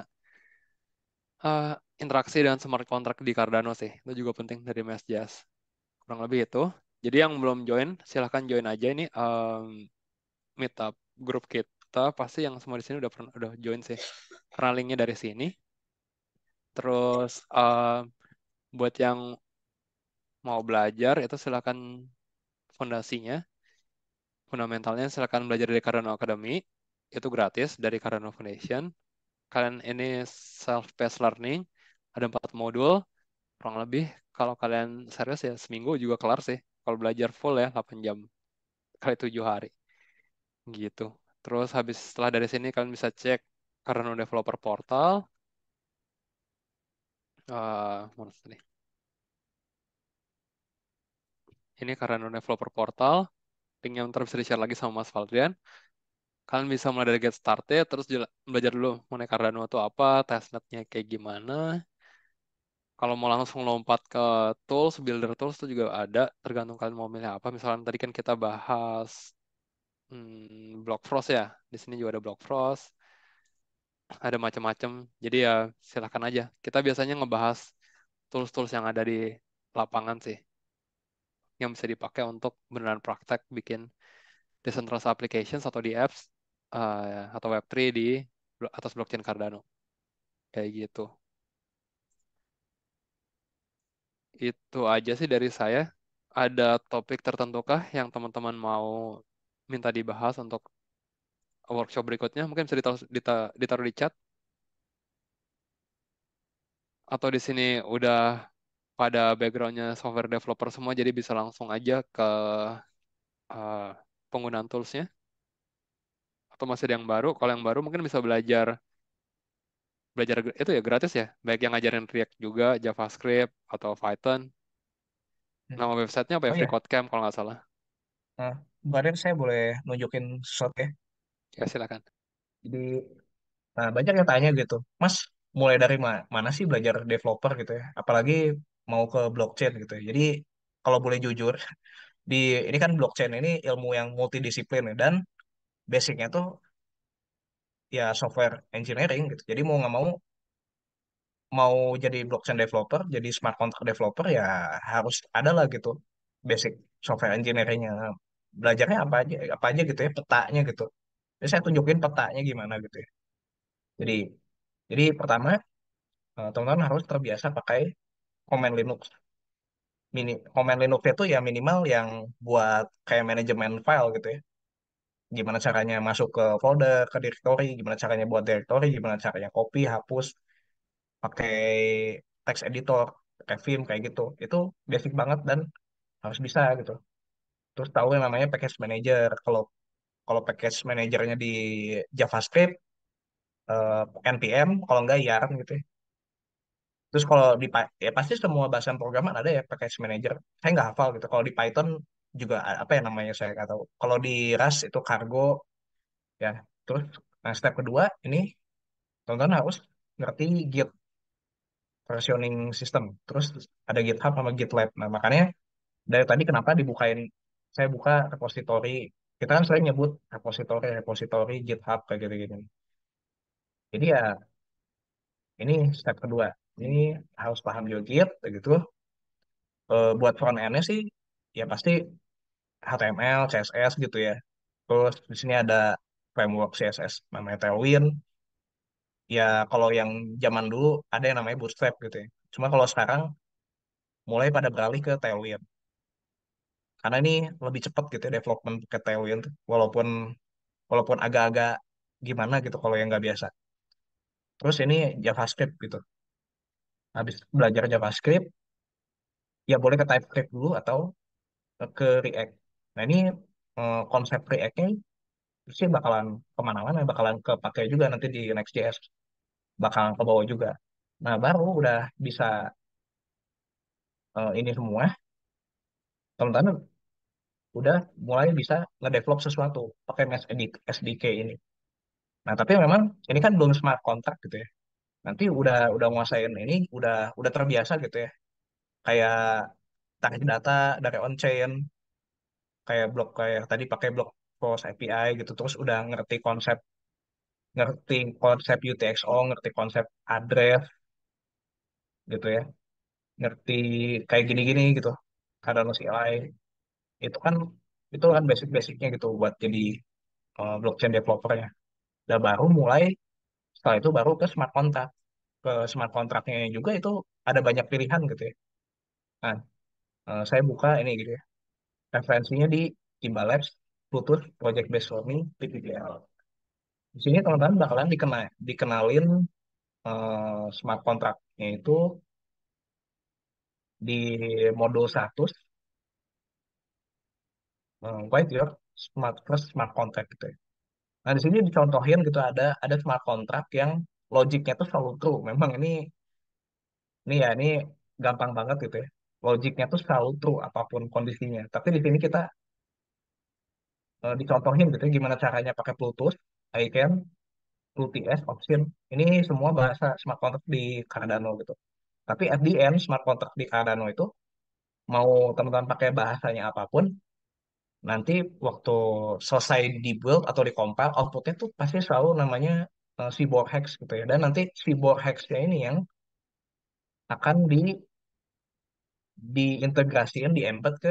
uh, interaksi dengan smart contract di Cardano sih. Itu juga penting dari MSJS. Kurang lebih itu. Jadi yang belum join, silahkan join aja ini um, meetup grup kita kita pasti yang semua di sini udah pernah udah join sih karena linknya dari sini terus uh, buat yang mau belajar itu silakan fondasinya fundamentalnya silakan belajar dari Cardano Academy itu gratis dari Cardano Foundation kalian ini self paced learning ada empat modul kurang lebih kalau kalian serius ya seminggu juga kelar sih kalau belajar full ya 8 jam kali 7 hari gitu Terus habis setelah dari sini kalian bisa cek Cardano Developer Portal. Uh, Ini Cardano Developer Portal. Link yang bisa di-share lagi sama Mas Valdrian. Kalian bisa mulai dari get started, terus belajar dulu mengenai Cardano itu apa, testnetnya kayak gimana. Kalau mau langsung lompat ke tools, builder tools itu juga ada, tergantung kalian mau milih apa. Misalnya tadi kan kita bahas hmm, Block Frost ya. Di sini juga ada Block Frost. Ada macam-macam. Jadi ya silahkan aja. Kita biasanya ngebahas tools-tools yang ada di lapangan sih. Yang bisa dipakai untuk beneran praktek bikin decentralized applications atau di apps uh, atau Web3 di atas blockchain Cardano. Kayak gitu. Itu aja sih dari saya ada topik tertentu kah yang teman-teman mau minta dibahas untuk workshop berikutnya mungkin bisa ditaruh, ditaruh di chat atau di sini udah pada backgroundnya software developer semua jadi bisa langsung aja ke uh, penggunaan toolsnya atau masih ada yang baru kalau yang baru mungkin bisa belajar belajar itu ya gratis ya baik yang ngajarin React juga JavaScript atau Python hmm. nama websitenya apa ya oh, iya. Free Code Camp kalau nggak salah nah Mungkin saya boleh nunjukin sesuatu ya. Ya, silakan. Jadi, nah banyak yang tanya gitu, Mas, mulai dari ma- mana sih belajar developer gitu ya? Apalagi mau ke blockchain gitu ya. Jadi, kalau boleh jujur, di ini kan blockchain ini ilmu yang multidisiplin ya, dan basicnya tuh ya software engineering gitu. Jadi mau nggak mau mau jadi blockchain developer, jadi smart contract developer ya harus ada lah gitu basic software engineering-nya belajarnya apa aja apa aja gitu ya petanya gitu jadi saya tunjukin petanya gimana gitu ya jadi jadi pertama eh, teman-teman harus terbiasa pakai command Linux mini command Linux itu ya minimal yang buat kayak manajemen file gitu ya gimana caranya masuk ke folder ke directory gimana caranya buat directory gimana caranya copy hapus pakai text editor kayak Vim kayak gitu itu basic banget dan harus bisa gitu terus tahu yang namanya package manager kalau kalau package manajernya di JavaScript uh, npm kalau enggak yarn gitu ya. terus kalau di ya pasti semua bahasan programan ada ya package manager saya nggak hafal gitu kalau di Python juga apa ya namanya saya nggak tahu kalau di Rust itu cargo ya terus nah step kedua ini teman-teman harus ngerti Git versioning system terus ada GitHub sama GitLab nah makanya dari tadi kenapa dibukain saya buka repository kita kan sering nyebut repository repository GitHub kayak gitu gitu jadi ya ini step kedua ini harus paham juga Git gitu e, buat front endnya sih ya pasti HTML CSS gitu ya terus di sini ada framework CSS namanya Tailwind ya kalau yang zaman dulu ada yang namanya Bootstrap gitu ya cuma kalau sekarang mulai pada beralih ke Tailwind karena ini lebih cepat gitu ya development ke Tailwind walaupun walaupun agak-agak gimana gitu kalau yang nggak biasa terus ini JavaScript gitu habis belajar JavaScript ya boleh ke TypeScript dulu atau ke React nah ini eh, konsep React-nya sih bakalan kemana-mana bakalan kepakai juga nanti di Next.js bakalan ke bawah juga nah baru udah bisa uh, ini semua teman-teman udah mulai bisa ngedevelop sesuatu pakai Mesh SDK ini. Nah, tapi memang ini kan belum smart contract gitu ya. Nanti udah udah nguasain ini, udah udah terbiasa gitu ya. Kayak tarik data dari on chain, kayak blok kayak tadi pakai blok cross API gitu, terus udah ngerti konsep ngerti konsep UTXO, ngerti konsep address gitu ya. Ngerti kayak gini-gini gitu. Cardano CLI itu kan itu kan basic-basicnya gitu buat jadi uh, blockchain developernya. Dan baru mulai setelah itu baru ke smart contract. Ke smart contractnya juga itu ada banyak pilihan gitu ya. Nah, uh, saya buka ini gitu ya. Referensinya di Kimba Labs, Bluetooth Project Based Learning, PPBL. Di sini teman-teman bakalan dikena, dikenalin uh, smart contractnya itu di modul status baik your ya, smart first smart contract gitu ya. Nah di sini dicontohin gitu ada ada smart contract yang logiknya tuh selalu true. Memang ini ini ya ini gampang banget gitu ya. Logiknya tuh selalu true apapun kondisinya. Tapi di sini kita uh, dicontohin gitu ya, gimana caranya pakai Bluetooth, ICANN, UTS, option. Ini semua bahasa smart contract di Cardano gitu. Tapi at the end smart contract di Cardano itu mau teman-teman pakai bahasanya apapun, nanti waktu selesai di build atau di compile outputnya tuh pasti selalu namanya uh, eh, cyborg hex gitu ya dan nanti cyborg hexnya ini yang akan di diintegrasikan di embed ke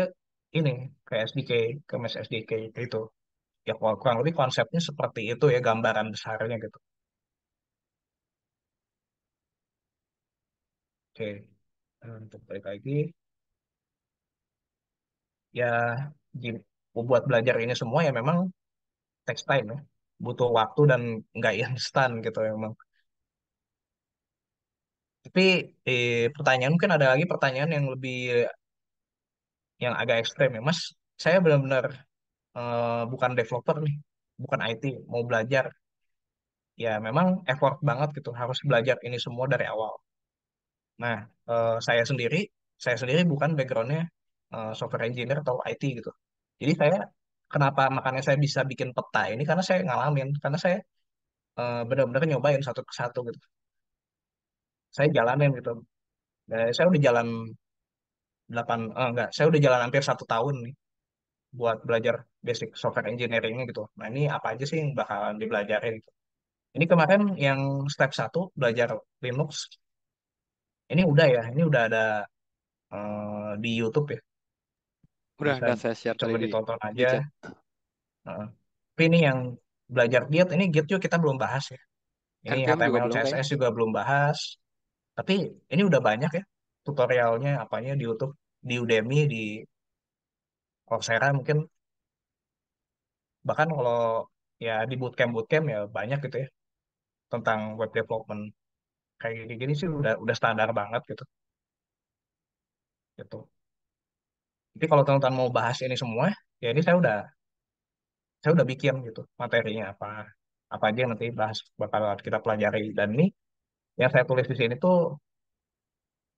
ini ke SDK ke mesh SDK itu ya kurang lebih konsepnya seperti itu ya gambaran besarnya gitu oke eh, untuk balik lagi ya gini buat belajar ini semua ya memang takes time ya butuh waktu dan nggak instan gitu ya emang. tapi eh, pertanyaan mungkin ada lagi pertanyaan yang lebih yang agak ekstrem ya mas saya benar-benar eh, bukan developer nih bukan IT mau belajar ya memang effort banget gitu harus belajar ini semua dari awal nah eh, saya sendiri saya sendiri bukan backgroundnya eh, software engineer atau IT gitu jadi saya kenapa makanya saya bisa bikin peta ini karena saya ngalamin, karena saya eh, benar-benar nyobain satu ke satu gitu. Saya jalanin gitu. Eh, saya udah jalan 8 eh, enggak, saya udah jalan hampir satu tahun nih buat belajar basic software engineering gitu. Nah, ini apa aja sih yang bakalan dipelajarin gitu. Ini kemarin yang step satu belajar Linux. Ini udah ya, ini udah ada uh, di YouTube ya. Udah, bisa saya share coba tadi ditonton di aja. uh, Tapi ini yang belajar Git, ini gitu juga kita belum bahas ya. Ini NPM kan juga belum CSS juga belum bahas. Tapi ini udah banyak ya tutorialnya, apanya di YouTube, di Udemy, di Coursera mungkin. Bahkan kalau ya di bootcamp-bootcamp ya banyak gitu ya tentang web development. Kayak gini-gini sih udah udah standar banget gitu. Gitu. Jadi kalau teman-teman mau bahas ini semua, ya ini saya udah saya udah bikin gitu materinya apa apa aja yang nanti bahas bakal kita pelajari dan ini yang saya tulis di sini tuh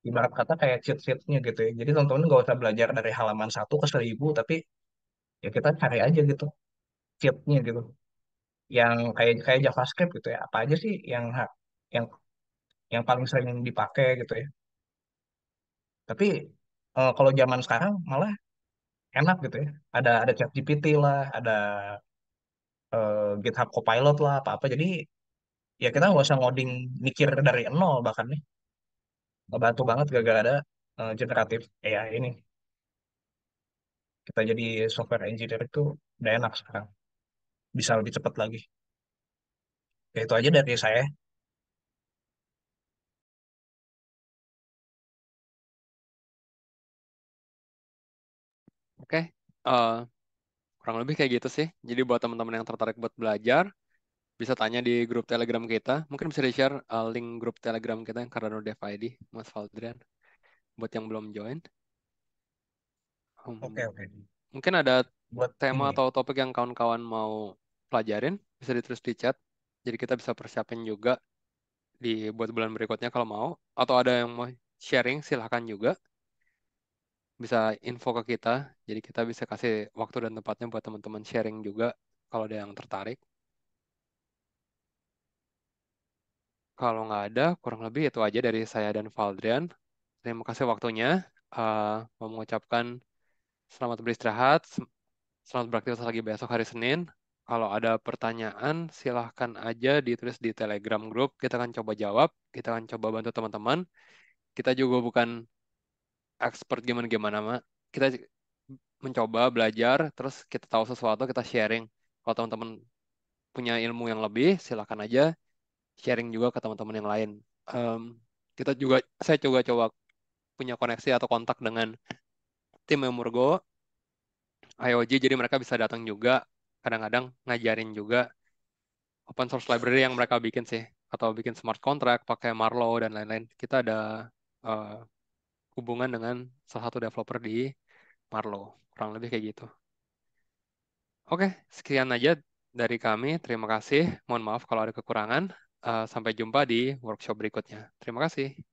ibarat kata kayak cheat sheetnya gitu ya. Jadi teman-teman nggak usah belajar dari halaman satu ke seribu tapi ya kita cari aja gitu cheatnya gitu. Yang kayak kayak JavaScript gitu ya. Apa aja sih yang yang yang paling sering dipakai gitu ya. Tapi uh, kalau zaman sekarang malah enak gitu ya ada ada GPT lah ada uh, GitHub Copilot lah apa apa jadi ya kita nggak usah ngoding mikir dari nol bahkan nih bantu banget gara-gara ada uh, generatif AI ini kita jadi software engineer itu udah enak sekarang bisa lebih cepat lagi ya itu aja dari saya Oke, uh, kurang lebih kayak gitu sih. Jadi buat teman-teman yang tertarik buat belajar, bisa tanya di grup Telegram kita. Mungkin bisa di-share uh, link grup Telegram kita yang Cardano Dev ID, Mas Valdrian. Buat yang belum join. Oke, um, oke. Okay, okay. Mungkin ada buat tema ini. atau topik yang kawan-kawan mau pelajarin, bisa ditulis di chat. Jadi kita bisa persiapin juga di buat bulan berikutnya kalau mau. Atau ada yang mau sharing, silahkan juga bisa info ke kita. Jadi kita bisa kasih waktu dan tempatnya buat teman-teman sharing juga kalau ada yang tertarik. Kalau nggak ada, kurang lebih itu aja dari saya dan Valdrian. Terima kasih waktunya. Uh, mau mengucapkan selamat beristirahat, selamat beraktivitas lagi besok hari Senin. Kalau ada pertanyaan, silahkan aja ditulis di Telegram grup Kita akan coba jawab, kita akan coba bantu teman-teman. Kita juga bukan expert gimana-gimana mah. Kita mencoba belajar, terus kita tahu sesuatu, kita sharing. Kalau teman-teman punya ilmu yang lebih, silakan aja sharing juga ke teman-teman yang lain. Um, kita juga, saya juga coba punya koneksi atau kontak dengan tim yang murgo, IOG, jadi mereka bisa datang juga, kadang-kadang ngajarin juga open source library yang mereka bikin sih atau bikin smart contract pakai Marlow dan lain-lain. Kita ada uh, hubungan dengan salah satu developer di Marlow. Kurang lebih kayak gitu. Oke, sekian aja dari kami. Terima kasih. Mohon maaf kalau ada kekurangan. Eh, sampai jumpa di workshop berikutnya. Terima kasih.